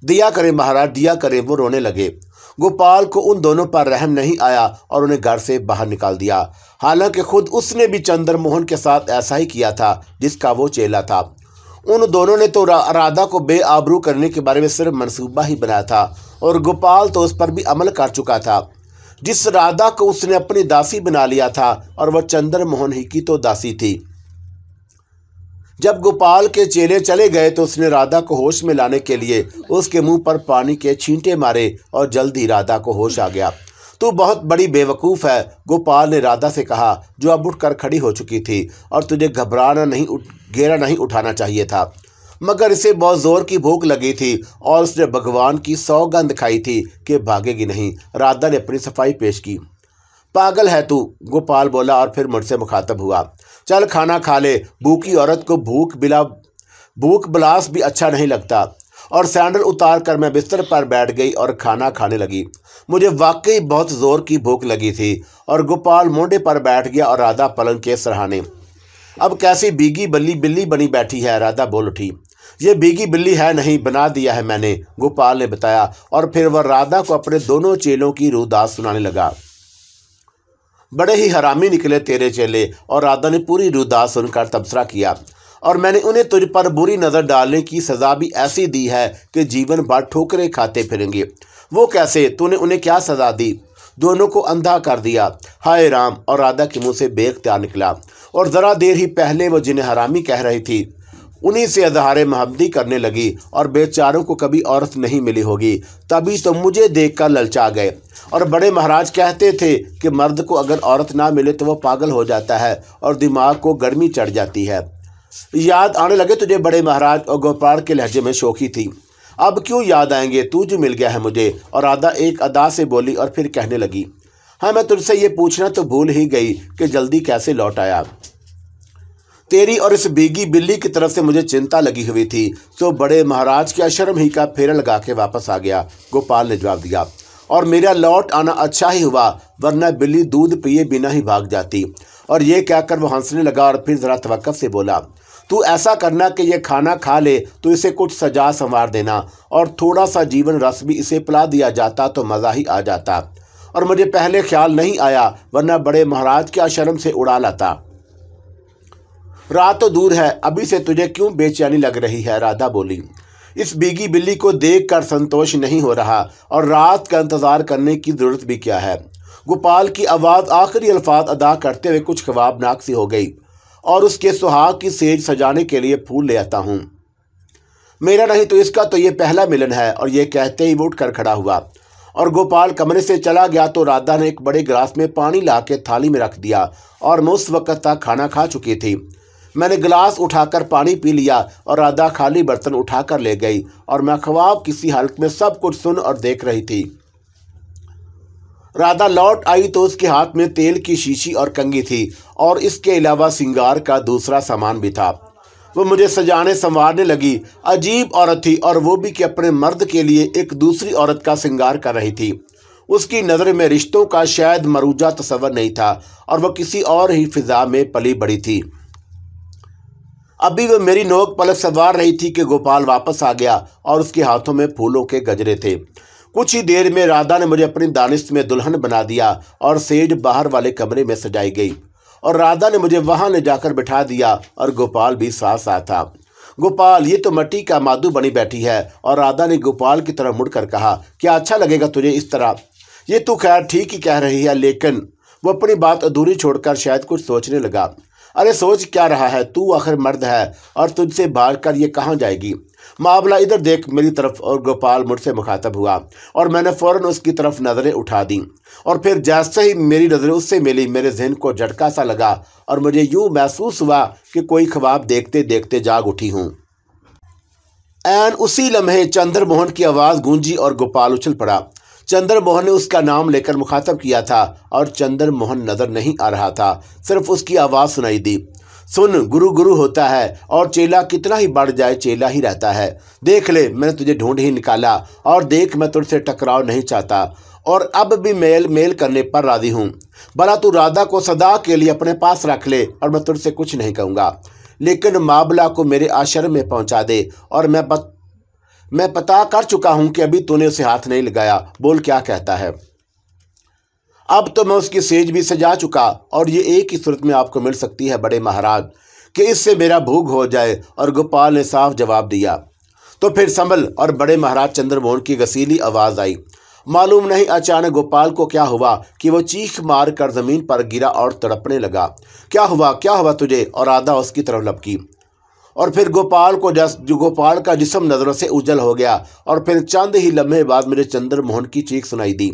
Speaker 1: दिया करें महाराज दिया करें वो रोने लगे गोपाल को उन दोनों पर रहम नहीं आया और उन्हें घर से बाहर निकाल दिया हालांकि खुद उसने भी चंद्र मोहन के साथ ऐसा ही किया था जिसका वो चेला था उन दोनों ने तो राधा को बेआबरू करने के बारे में सिर्फ मनसूबा ही बनाया था और गोपाल तो उस पर भी अमल कर चुका था जिस राधा को उसने अपनी दासी बना लिया था और वह चंद्र मोहन ही की तो दासी थी जब गोपाल के चेले चले गए तो उसने राधा को होश में लाने के लिए उसके मुंह पर पानी के छींटे मारे और जल्दी राधा को होश आ गया तू बहुत बड़ी बेवकूफ़ है गोपाल ने राधा से कहा जो अब उठकर खड़ी हो चुकी थी और तुझे घबराना नहीं उठ घेरा नहीं उठाना चाहिए था मगर इसे बहुत ज़ोर की भूख लगी थी और उसने भगवान की सौगंध खाई थी कि भागेगी नहीं राधा ने अपनी सफाई पेश की पागल है तू गोपाल बोला और फिर मुझसे मुखातब हुआ चल खाना खा ले भूखी औरत को भूख बिला भूख बिलास भी अच्छा नहीं लगता और सैंडल उतार कर मैं बिस्तर पर बैठ गई और खाना खाने लगी मुझे वाकई बहुत ज़ोर की भूख लगी थी और गोपाल मोंडे पर बैठ गया और राधा पलंग के सराहाने अब कैसी बीगी बल्ली बिल्ली बनी बैठी है राधा बोल उठी ये बीगी बिल्ली है नहीं बना दिया है मैंने गोपाल ने बताया और फिर वह राधा को अपने दोनों चेलों की रुदास सुनाने लगा बड़े ही हरामी निकले तेरे चेले और राधा ने पूरी रुदास सुनकर तबसरा किया और मैंने उन्हें तुझ पर बुरी नज़र डालने की सज़ा भी ऐसी दी है कि जीवन भर ठोकरे खाते फिरेंगे वो कैसे तूने उन्हें क्या सज़ा दी दोनों को अंधा कर दिया हाय राम और राधा के मुंह से बेख्तियार निकला और ज़रा देर ही पहले वो जिन्हें हरामी कह रही थी उन्हीं से अजहार महब्दी करने लगी और बेचारों को कभी औरत नहीं मिली होगी तभी तो मुझे देखकर ललचा गए और बड़े महाराज कहते थे कि मर्द को अगर औरत ना मिले तो वह पागल हो जाता है और दिमाग को गर्मी चढ़ जाती है याद आने लगे तुझे बड़े महाराज और गोपाल के लहजे में शोखी थी अब क्यों याद आएंगे तू जो मिल गया है मुझे और आधा एक अदा से बोली और फिर कहने लगी हाँ मैं तुझसे ये पूछना तो भूल ही गई कि जल्दी कैसे लौट आया तेरी और इस बीगी बिल्ली की तरफ से मुझे चिंता लगी हुई थी तो बड़े महाराज के अशर्म ही का फेरा लगा के वापस आ गया गोपाल ने जवाब दिया और मेरा लौट आना अच्छा ही हुआ वरना बिल्ली दूध पिए बिना ही भाग जाती और ये कहकर वो हंसने लगा और फिर ज़रा तवक्फ से बोला तू ऐसा करना कि ये खाना खा ले तो इसे कुछ सजा संवार देना और थोड़ा सा जीवन रस भी इसे पिला दिया जाता तो मज़ा ही आ जाता और मुझे पहले ख्याल नहीं आया वरना बड़े महाराज क्या शर्म से उड़ा लाता रात तो दूर है अभी से तुझे क्यों बेचैनी लग रही है राधा बोली इस बीगी बिल्ली को देख कर संतोष नहीं हो रहा और रात का इंतज़ार करने की ज़रूरत भी क्या है गोपाल की आवाज़ आखिरी अल्फाज अदा करते हुए कुछ ख्वाबनाक सी हो गई और उसके सुहाग की सेज सजाने के लिए फूल ले आता हूँ मेरा नहीं तो इसका तो ये पहला मिलन है और ये कहते ही वो उठ कर खड़ा हुआ और गोपाल कमरे से चला गया तो राधा ने एक बड़े गिलास में पानी ला के थाली में रख दिया और मैं उस वक्त तक खाना खा चुकी थी मैंने गिलास उठाकर पानी पी लिया और राधा खाली बर्तन उठाकर ले गई और मैं ख्वाब किसी हालत में सब कुछ सुन और देख रही थी राधा लौट आई तो उसके हाथ में तेल की शीशी और कंगी थी और इसके अलावा सिंगार का दूसरा सामान भी था वो मुझे सजाने संवारने लगी अजीब औरत थी और वो भी कि अपने मर्द के लिए एक दूसरी औरत का श्रृंगार कर रही थी उसकी नज़र में रिश्तों का शायद मरूजा तस्वर नहीं था और वह किसी और ही फिजा में पली बड़ी थी अभी वह मेरी नोक पलक सवार रही थी कि गोपाल वापस आ गया और उसके हाथों में फूलों के गजरे थे कुछ ही देर में राधा ने मुझे अपनी दानिश में दुल्हन बना दिया और सेज बाहर वाले कमरे में सजाई गई और राधा ने मुझे वहां ले जाकर बिठा दिया और गोपाल भी साथ साथ था गोपाल ये तो मट्टी का मादू बनी बैठी है और राधा ने गोपाल की तरफ मुड़कर कहा क्या अच्छा लगेगा तुझे इस तरह ये तो खैर ठीक ही कह रही है लेकिन वो अपनी बात अधूरी छोड़कर शायद कुछ सोचने लगा अरे सोच क्या रहा है तू आखिर मर्द है और तुझसे भाग कर ये कहाँ जाएगी मामला इधर देख मेरी तरफ और गोपाल मुझसे मुखातब हुआ और मैंने फ़ौरन उसकी तरफ नज़रें उठा दी और फिर जैसे ही मेरी नज़रें उससे मिली मेरे जहन को झटका सा लगा और मुझे यूँ महसूस हुआ कि कोई ख्वाब देखते देखते जाग उठी हूँ एन उसी लम्हे चंद्र मोहन की आवाज़ गूंजी और गोपाल उछल पड़ा चंद्र मोहन ने उसका नाम लेकर मुखातब किया था और चंद्र मोहन नज़र नहीं आ रहा था सिर्फ उसकी आवाज़ सुनाई दी सुन गुरु गुरु होता है और चेला कितना ही बढ़ जाए चेला ही रहता है देख ले मैंने तुझे ढूंढ ही निकाला और देख मैं तुझसे टकराव नहीं चाहता और अब भी मेल मेल करने पर राजी हूँ भला तू राधा को सदा के लिए अपने पास रख ले और मैं तुझसे कुछ नहीं कहूँगा लेकिन मामला को मेरे आश्रम में पहुँचा दे और मैं मैं पता कर चुका हूँ कि अभी तूने उसे हाथ नहीं लगाया बोल क्या कहता है अब तो मैं उसकी सेज भी सजा चुका और ये एक ही सूरत में आपको मिल सकती है बड़े महाराज कि इससे मेरा भूख हो जाए और गोपाल ने साफ जवाब दिया तो फिर संभल और बड़े महाराज चंद्रमोहन की गसीली आवाज़ आई मालूम नहीं अचानक गोपाल को क्या हुआ कि वो चीख मार कर ज़मीन पर गिरा और तड़पने लगा क्या हुआ क्या हुआ तुझे और आधा उसकी तरफ लपकी और फिर गोपाल को जस गोपाल का जिसम नज़रों से उजल हो गया और फिर चंद ही लम्हे बाद मेरे चंद्रमोहन की चीख सुनाई दी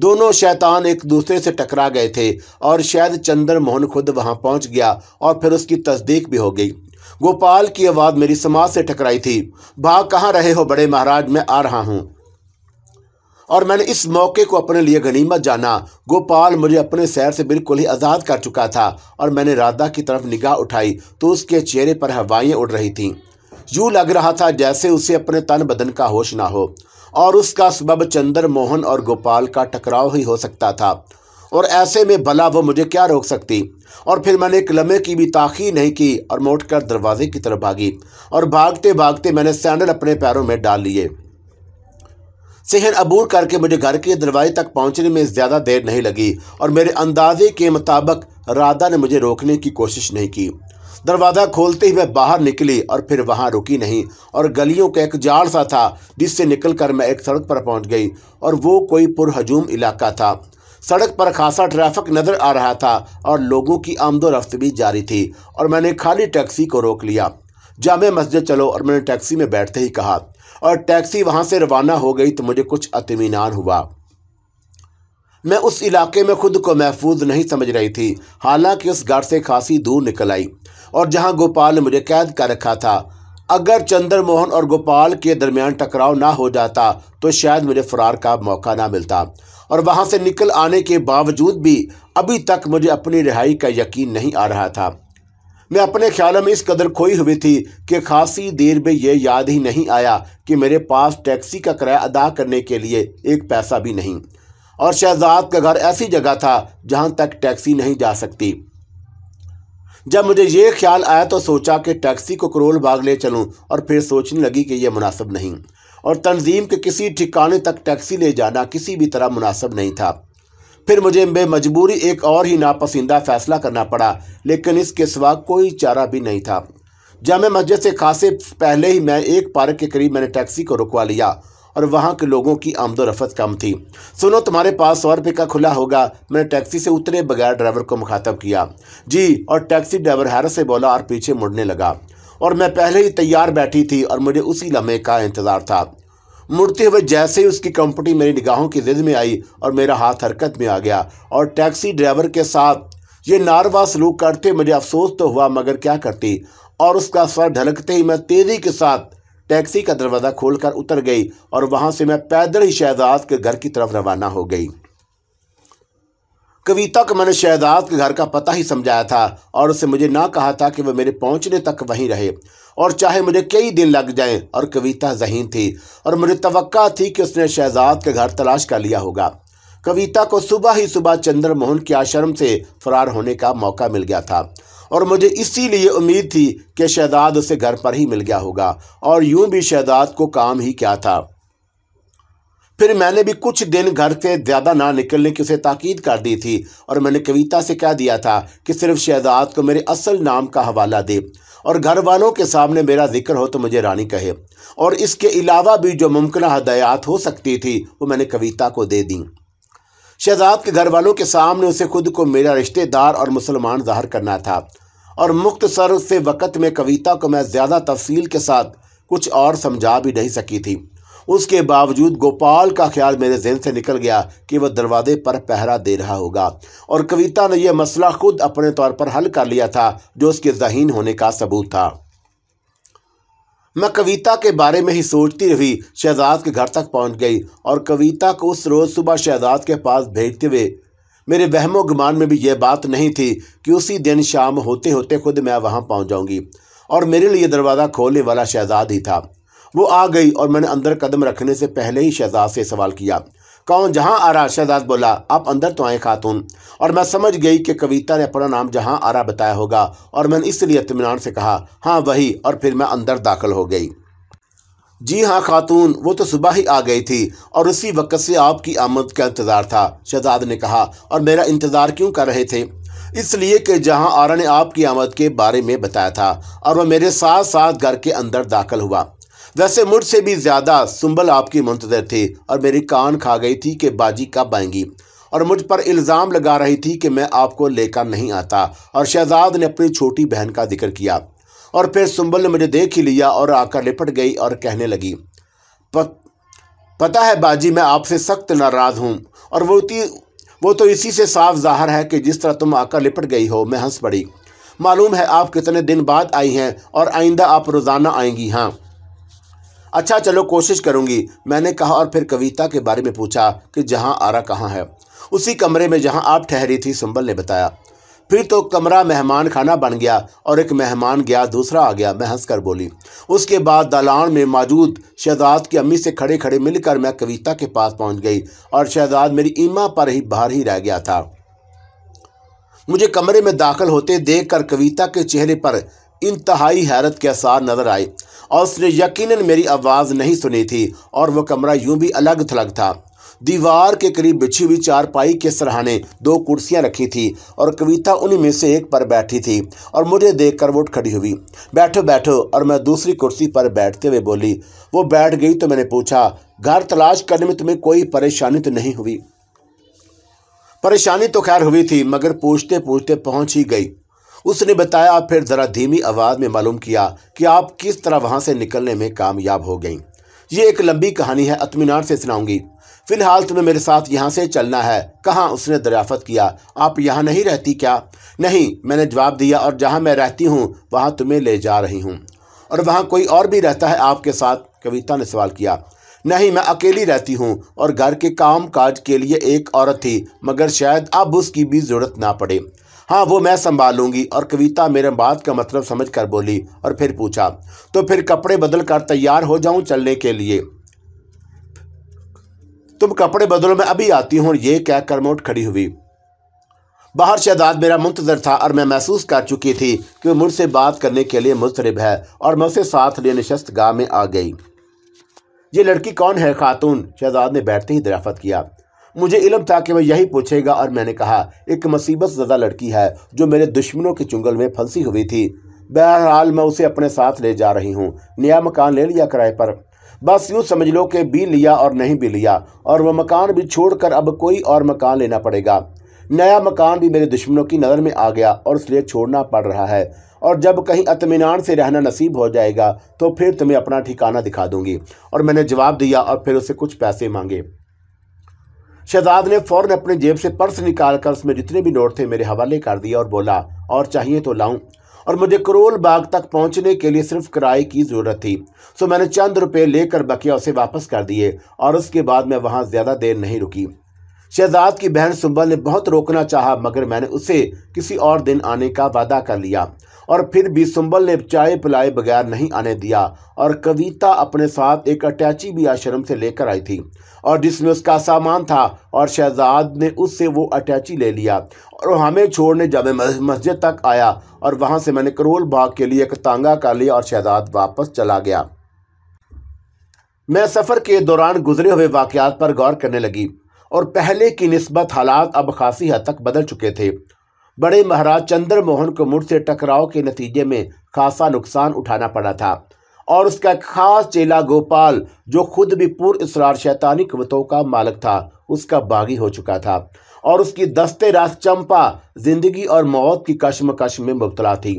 Speaker 1: दोनों शैतान एक दूसरे से टकरा गए थे और शायद चंद्र मोहन खुद वहां पहुंच गया और फिर उसकी तस्दीक भी हो गई गोपाल की आवाज़ मेरी समाज से टकराई थी भाग कहाँ रहे हो बड़े महाराज मैं आ रहा हूँ और मैंने इस मौके को अपने लिए गनीमत जाना गोपाल मुझे अपने शहर से बिल्कुल ही आज़ाद कर चुका था और मैंने राधा की तरफ निगाह उठाई तो उसके चेहरे पर हवाएं उड़ रही थीं यूँ लग रहा था जैसे उसे अपने तन बदन का होश ना हो और उसका सबब चंद्र मोहन और गोपाल का टकराव ही हो सकता था और ऐसे में भला वो मुझे क्या रोक सकती और फिर मैंने एक लम्हे की भी ताखी नहीं की और मोट कर दरवाजे की तरफ भागी और भागते भागते मैंने सैंडल अपने पैरों में डाल लिए सेहन अबूर करके मुझे घर के दरवाजे तक पहुंचने में ज़्यादा देर नहीं लगी और मेरे अंदाजे के मुताबिक राधा ने मुझे रोकने की कोशिश नहीं की दरवाज़ा खोलते ही मैं बाहर निकली और फिर वहाँ रुकी नहीं और गलियों का एक जाड़ सा था जिससे निकलकर मैं एक सड़क पर पहुँच गई और वो कोई पुरहजूम इलाका था सड़क पर खासा ट्रैफिक नज़र आ रहा था और लोगों की आमदोरफ्त भी जारी थी और मैंने खाली टैक्सी को रोक लिया जामे मस्जिद चलो और मैंने टैक्सी में बैठते ही कहा और टैक्सी वहाँ से रवाना हो गई तो मुझे कुछ अतमीनान हुआ मैं उस इलाके में खुद को महफूज नहीं समझ रही थी हालांकि उस घर से खासी दूर निकल आई और जहां गोपाल ने मुझे कैद कर रखा था अगर चंद्रमोहन और गोपाल के दरमियान टकराव ना हो जाता तो शायद मुझे फरार का मौका ना मिलता और वहां से निकल आने के बावजूद भी अभी तक मुझे अपनी रिहाई का यकीन नहीं आ रहा था मैं अपने ख्यालों में इस कदर खोई हुई थी कि खासी देर में यह याद ही नहीं आया कि मेरे पास टैक्सी का किराया अदा करने के लिए एक पैसा भी नहीं और शहजाद का घर ऐसी जगह था जहाँ तक टैक्सी नहीं जा सकती जब मुझे ये ख्याल आया तो सोचा कि टैक्सी को करोल बाग ले चलूँ और फिर सोचने लगी कि यह मुनासब नहीं और तंजीम के किसी ठिकाने तक टैक्सी ले जाना किसी भी तरह मुनासब नहीं था फिर मुझे बेमजबूरी एक और ही नापसंदा फैसला करना पड़ा लेकिन इसके सिवा कोई चारा भी नहीं था जाम मस्जिद से खासे पहले ही मैं एक पार्क के करीब मैंने टैक्सी को रुकवा लिया और वहाँ के लोगों की आमदोरफत कम थी सुनो तुम्हारे पास सौ रुपये का खुला होगा मैंने टैक्सी से उतरे बगैर ड्राइवर को मुखातब किया जी और टैक्सी ड्राइवर हैरत से बोला और पीछे मुड़ने लगा और मैं पहले ही तैयार बैठी थी और मुझे उसी लम्हे का इंतज़ार था मुड़ते हुए जैसे ही उसकी कंपनी मेरी निगाहों की जिद में आई और मेरा हाथ हरकत में आ गया और टैक्सी ड्राइवर के साथ ये नारवा सलूक करते मुझे अफसोस तो हुआ मगर क्या करती और उसका सर ढलकते ही मैं तेज़ी के साथ टैक्सी का दरवाज़ा खोलकर उतर गई और वहाँ से मैं पैदल ही शहजाद के घर की तरफ रवाना हो गई कविता को मैंने शहजाद के घर का पता ही समझाया था और उसे मुझे ना कहा था कि वह मेरे पहुंचने तक वहीं रहे और चाहे मुझे कई दिन लग जाएं और कविता जहीन थी और मुझे तवक्का थी कि उसने शहजाद के घर तलाश कर लिया होगा कविता को सुबह ही सुबह चंद्रमोहन के आश्रम से फरार होने का मौका मिल गया था और मुझे इसीलिए उम्मीद थी कि शहजाद उसे घर पर ही मिल गया होगा और यूं भी शहजाद को काम ही क्या था फिर मैंने भी कुछ दिन घर से ज़्यादा ना निकलने की उसे ताकीद कर दी थी और मैंने कविता से कह दिया था कि सिर्फ शहजाद को मेरे असल नाम का हवाला दे और घर वालों के सामने मेरा जिक्र हो तो मुझे रानी कहे और इसके अलावा भी जो मुमकिन हदयात हो सकती थी वो मैंने कविता को दे दी शहजाद के घर वालों के सामने उसे खुद को मेरा रिश्तेदार और मुसलमान जाहिर करना था और मुख्तसर सर से वक़्त में कविता को मैं ज़्यादा तफसील के साथ कुछ और समझा भी नहीं सकी थी उसके बावजूद गोपाल का ख्याल मेरे जहन से निकल गया कि वह दरवाजे पर पहरा दे रहा होगा और कविता ने यह मसला खुद अपने तौर पर हल कर लिया था जो उसके जहीन होने का सबूत था मैं कविता के बारे में ही सोचती रही शहजाद के घर तक पहुंच गई और कविता को उस रोज़ सुबह शहजाद के पास भेजते हुए मेरे वहमो गुमान में भी यह बात नहीं थी कि उसी दिन शाम होते होते खुद मैं वहाँ पहुँच जाऊँगी और मेरे लिए दरवाज़ा खोलने वाला शहजाद ही था वो आ गई और मैंने अंदर कदम रखने से पहले ही शहजाद से सवाल किया कौन जहाँ आरा शहजाद बोला आप अंदर तो आए खातून और मैं समझ गई कि कविता ने अपना नाम जहाँ आरा बताया होगा और मैंने इसलिए इतमान से कहा हाँ वही और फिर मैं अंदर दाखिल हो गई जी हाँ खातून वो तो सुबह ही आ गई थी और उसी वक्त से आपकी आमद का इंतज़ार था शहजाद ने कहा और मेरा इंतज़ार क्यों कर रहे थे इसलिए कि जहाँ आरा ने आपकी आमद के बारे में बताया था और वह मेरे साथ साथ घर के अंदर दाखिल हुआ वैसे मुझसे भी ज़्यादा सुंबल आपकी मुंतजर थी और मेरी कान खा गई थी कि बाजी कब आएंगी और मुझ पर इल्ज़ाम लगा रही थी कि मैं आपको लेकर नहीं आता और शहजाद ने अपनी छोटी बहन का जिक्र किया और फिर सुंबल ने मुझे देख ही लिया और आकर लिपट गई और कहने लगी प पता है बाजी मैं आपसे सख्त नाराज़ हूँ और वो ती वो तो इसी से साफ जाहर है कि जिस तरह तुम आकर लिपट गई हो मैं हंस पड़ी मालूम है आप कितने दिन बाद आई हैं और आइंदा आप रोज़ाना आएंगी हाँ अच्छा चलो कोशिश करूँगी मैंने कहा और फिर कविता के बारे में पूछा कि जहाँ आरा कहाँ है उसी कमरे में जहाँ आप ठहरी थी संबल ने बताया फिर तो कमरा मेहमान खाना बन गया और एक मेहमान गया दूसरा आ गया मैं हंसकर बोली उसके बाद दलान में मौजूद शहजाद की अम्मी से खड़े खड़े मिलकर मैं कविता के पास पहुंच गई और शहजाद मेरी इमा पर ही बाहर ही रह गया था मुझे कमरे में दाखिल होते देख कर कविता के चेहरे पर इंतहाई हैरत के आसार नज़र आए और उसने यकीनन मेरी आवाज़ नहीं सुनी थी और वह कमरा यूं भी अलग थलग था दीवार के करीब बिछी हुई चारपाई के सरहाने दो कुर्सियां रखी थी और कविता उन्हीं में से एक पर बैठी थी और मुझे देखकर वो वोट खड़ी हुई बैठो बैठो और मैं दूसरी कुर्सी पर बैठते हुए बोली वो बैठ गई तो मैंने पूछा घर तलाश करने में तुम्हें कोई परेशानी तो नहीं हुई परेशानी तो खैर हुई थी मगर पूछते पूछते पहुंच ही गई उसने बताया फिर ज़रा धीमी आवाज़ में मालूम किया कि आप किस तरह वहाँ से निकलने में कामयाब हो गई ये एक लंबी कहानी है अतमीनार से सुनाऊंगी फिलहाल तुम्हें मेरे साथ यहाँ से चलना है कहाँ उसने दरियाफत किया आप यहाँ नहीं रहती क्या नहीं मैंने जवाब दिया और जहाँ मैं रहती हूँ वहाँ तुम्हें ले जा रही हूँ और वहाँ कोई और भी रहता है आपके साथ कविता ने सवाल किया नहीं मैं अकेली रहती हूँ और घर के काम काज के लिए एक औरत थी मगर शायद अब उसकी भी ज़रूरत ना पड़े हाँ वो मैं संभालूंगी और कविता मेरे बात का मतलब समझ कर बोली और फिर पूछा तो फिर कपड़े बदल कर तैयार हो जाऊँ चलने के लिए तुम कपड़े बदलो मैं अभी आती हूँ ये क्या करमोट खड़ी हुई बाहर शहजाद मेरा मुंतजर था और मैं महसूस कर चुकी थी कि वह मुझसे बात करने के लिए मुस्तरब है और मैं उसे साथ लिए नशस्त गाह में आ गई ये लड़की कौन है खातून शहजाद ने बैठते ही दराफत किया मुझे इलम था कि वह यही पूछेगा और मैंने कहा एक मुसीबत ज़्यादा लड़की है जो मेरे दुश्मनों के चुंगल में फंसी हुई थी बहरहाल मैं उसे अपने साथ ले जा रही हूँ नया मकान ले लिया किराए पर बस यूँ समझ लो कि भी लिया और नहीं भी लिया और वह मकान भी छोड़कर अब कोई और मकान लेना पड़ेगा नया मकान भी मेरे दुश्मनों की नज़र में आ गया और इसलिए छोड़ना पड़ रहा है और जब कहीं अतमीनान से रहना नसीब हो जाएगा तो फिर तुम्हें अपना ठिकाना दिखा दूंगी और मैंने जवाब दिया और फिर उससे कुछ पैसे मांगे शहजाद ने फ़ौरन अपने जेब से पर्स निकाल कर उसमें जितने भी नोट थे मेरे हवाले कर दिया और बोला और चाहिए तो लाऊं और मुझे करोल बाग तक पहुंचने के लिए सिर्फ किराए की ज़रूरत थी सो मैंने चंद रुपए लेकर बकिया उसे वापस कर दिए और उसके बाद मैं वहां ज़्यादा देर नहीं रुकी शहजाद की बहन सुंबल ने बहुत रोकना चाहा मगर मैंने उसे किसी और दिन आने का वादा कर लिया और फिर भी सुंबल ने चाय पिलाए बगैर नहीं आने दिया और कविता अपने साथ एक अटैची भी आश्रम से लेकर आई थी और जिसमें उसका सामान था और शहजाद ने उससे वो अटैची ले लिया और हमें छोड़ने जब मस्जिद तक आया और वहाँ से मैंने करोल बाग के लिए एक तांगा कर लिया और शहजाद वापस चला गया मैं सफ़र के दौरान गुजरे हुए वाक़ात पर गौर करने लगी और पहले की नस्बत हालात अब खासी हद तक बदल चुके थे बड़े महाराज चंद्र मोहन को मुठ से टकराव के नतीजे में खासा नुकसान उठाना पड़ा था और उसका खास चेला गोपाल जो खुद भी पूर्व इसरार शैतानी कुतों का मालक था उसका बागी हो चुका था और उसकी दस्ते रास चंपा जिंदगी और मौत की कश्मकश में मुबतला थी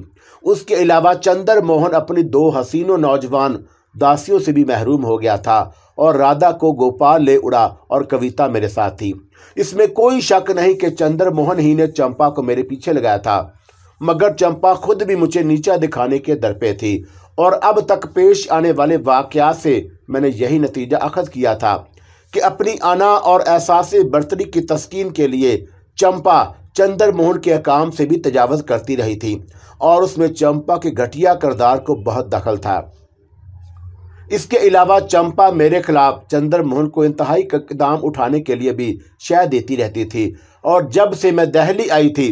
Speaker 1: उसके अलावा चंद्र मोहन अपनी दो हसीनों नौजवान दासियों से भी महरूम हो गया था और राधा को गोपाल ले उड़ा और कविता मेरे साथ थी इसमें कोई शक नहीं कि चंद्रमोहन ही ने चंपा को मेरे पीछे लगाया था मगर चंपा खुद भी मुझे नीचा दिखाने के दर पे थी और अब तक पेश आने वाले वाक़ात से मैंने यही नतीजा अखज किया था कि अपनी आना और एहसास बर्तरी की तस्कीन के लिए चंपा चंद्रमोहन के अकाम से भी तजावज़ करती रही थी और उसमें चंपा के घटिया करदार को बहुत दखल था इसके अलावा चंपा मेरे खिलाफ चंद्र मोहन को इंतहाई कदम उठाने के लिए भी शह देती रहती थी और जब से मैं दहली आई थी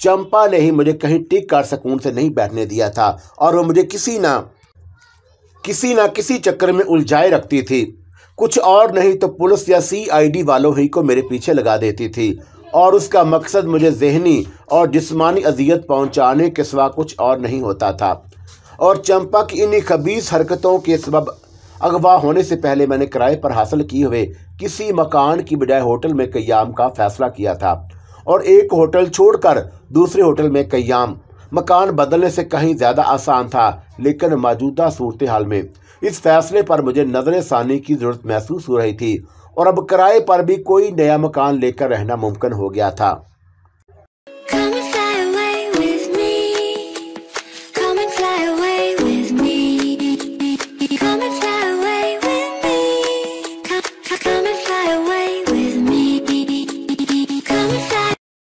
Speaker 1: चंपा ने ही मुझे कहीं टिक कर सकून से नहीं बैठने दिया था और वो मुझे किसी ना किसी ना किसी चक्कर में उलझाए रखती थी कुछ और नहीं तो पुलिस या सीआईडी वालों ही को मेरे पीछे लगा देती थी और उसका मकसद मुझे जहनी और जिस्मानी अजियत पहुंचाने के सिवा कुछ और नहीं होता था और चंपा की इन्हीं खबीस हरकतों के सबब अगवा होने से पहले मैंने किराए पर हासिल किए हुए किसी मकान की बजाय होटल में कयाम का फैसला किया था और एक होटल छोड़कर दूसरे होटल में कयाम मकान बदलने से कहीं ज़्यादा आसान था लेकिन मौजूदा सूरत हाल में इस फैसले पर मुझे नजर सानी की ज़रूरत महसूस हो रही थी और अब किराए पर भी कोई नया मकान लेकर रहना मुमकिन हो गया था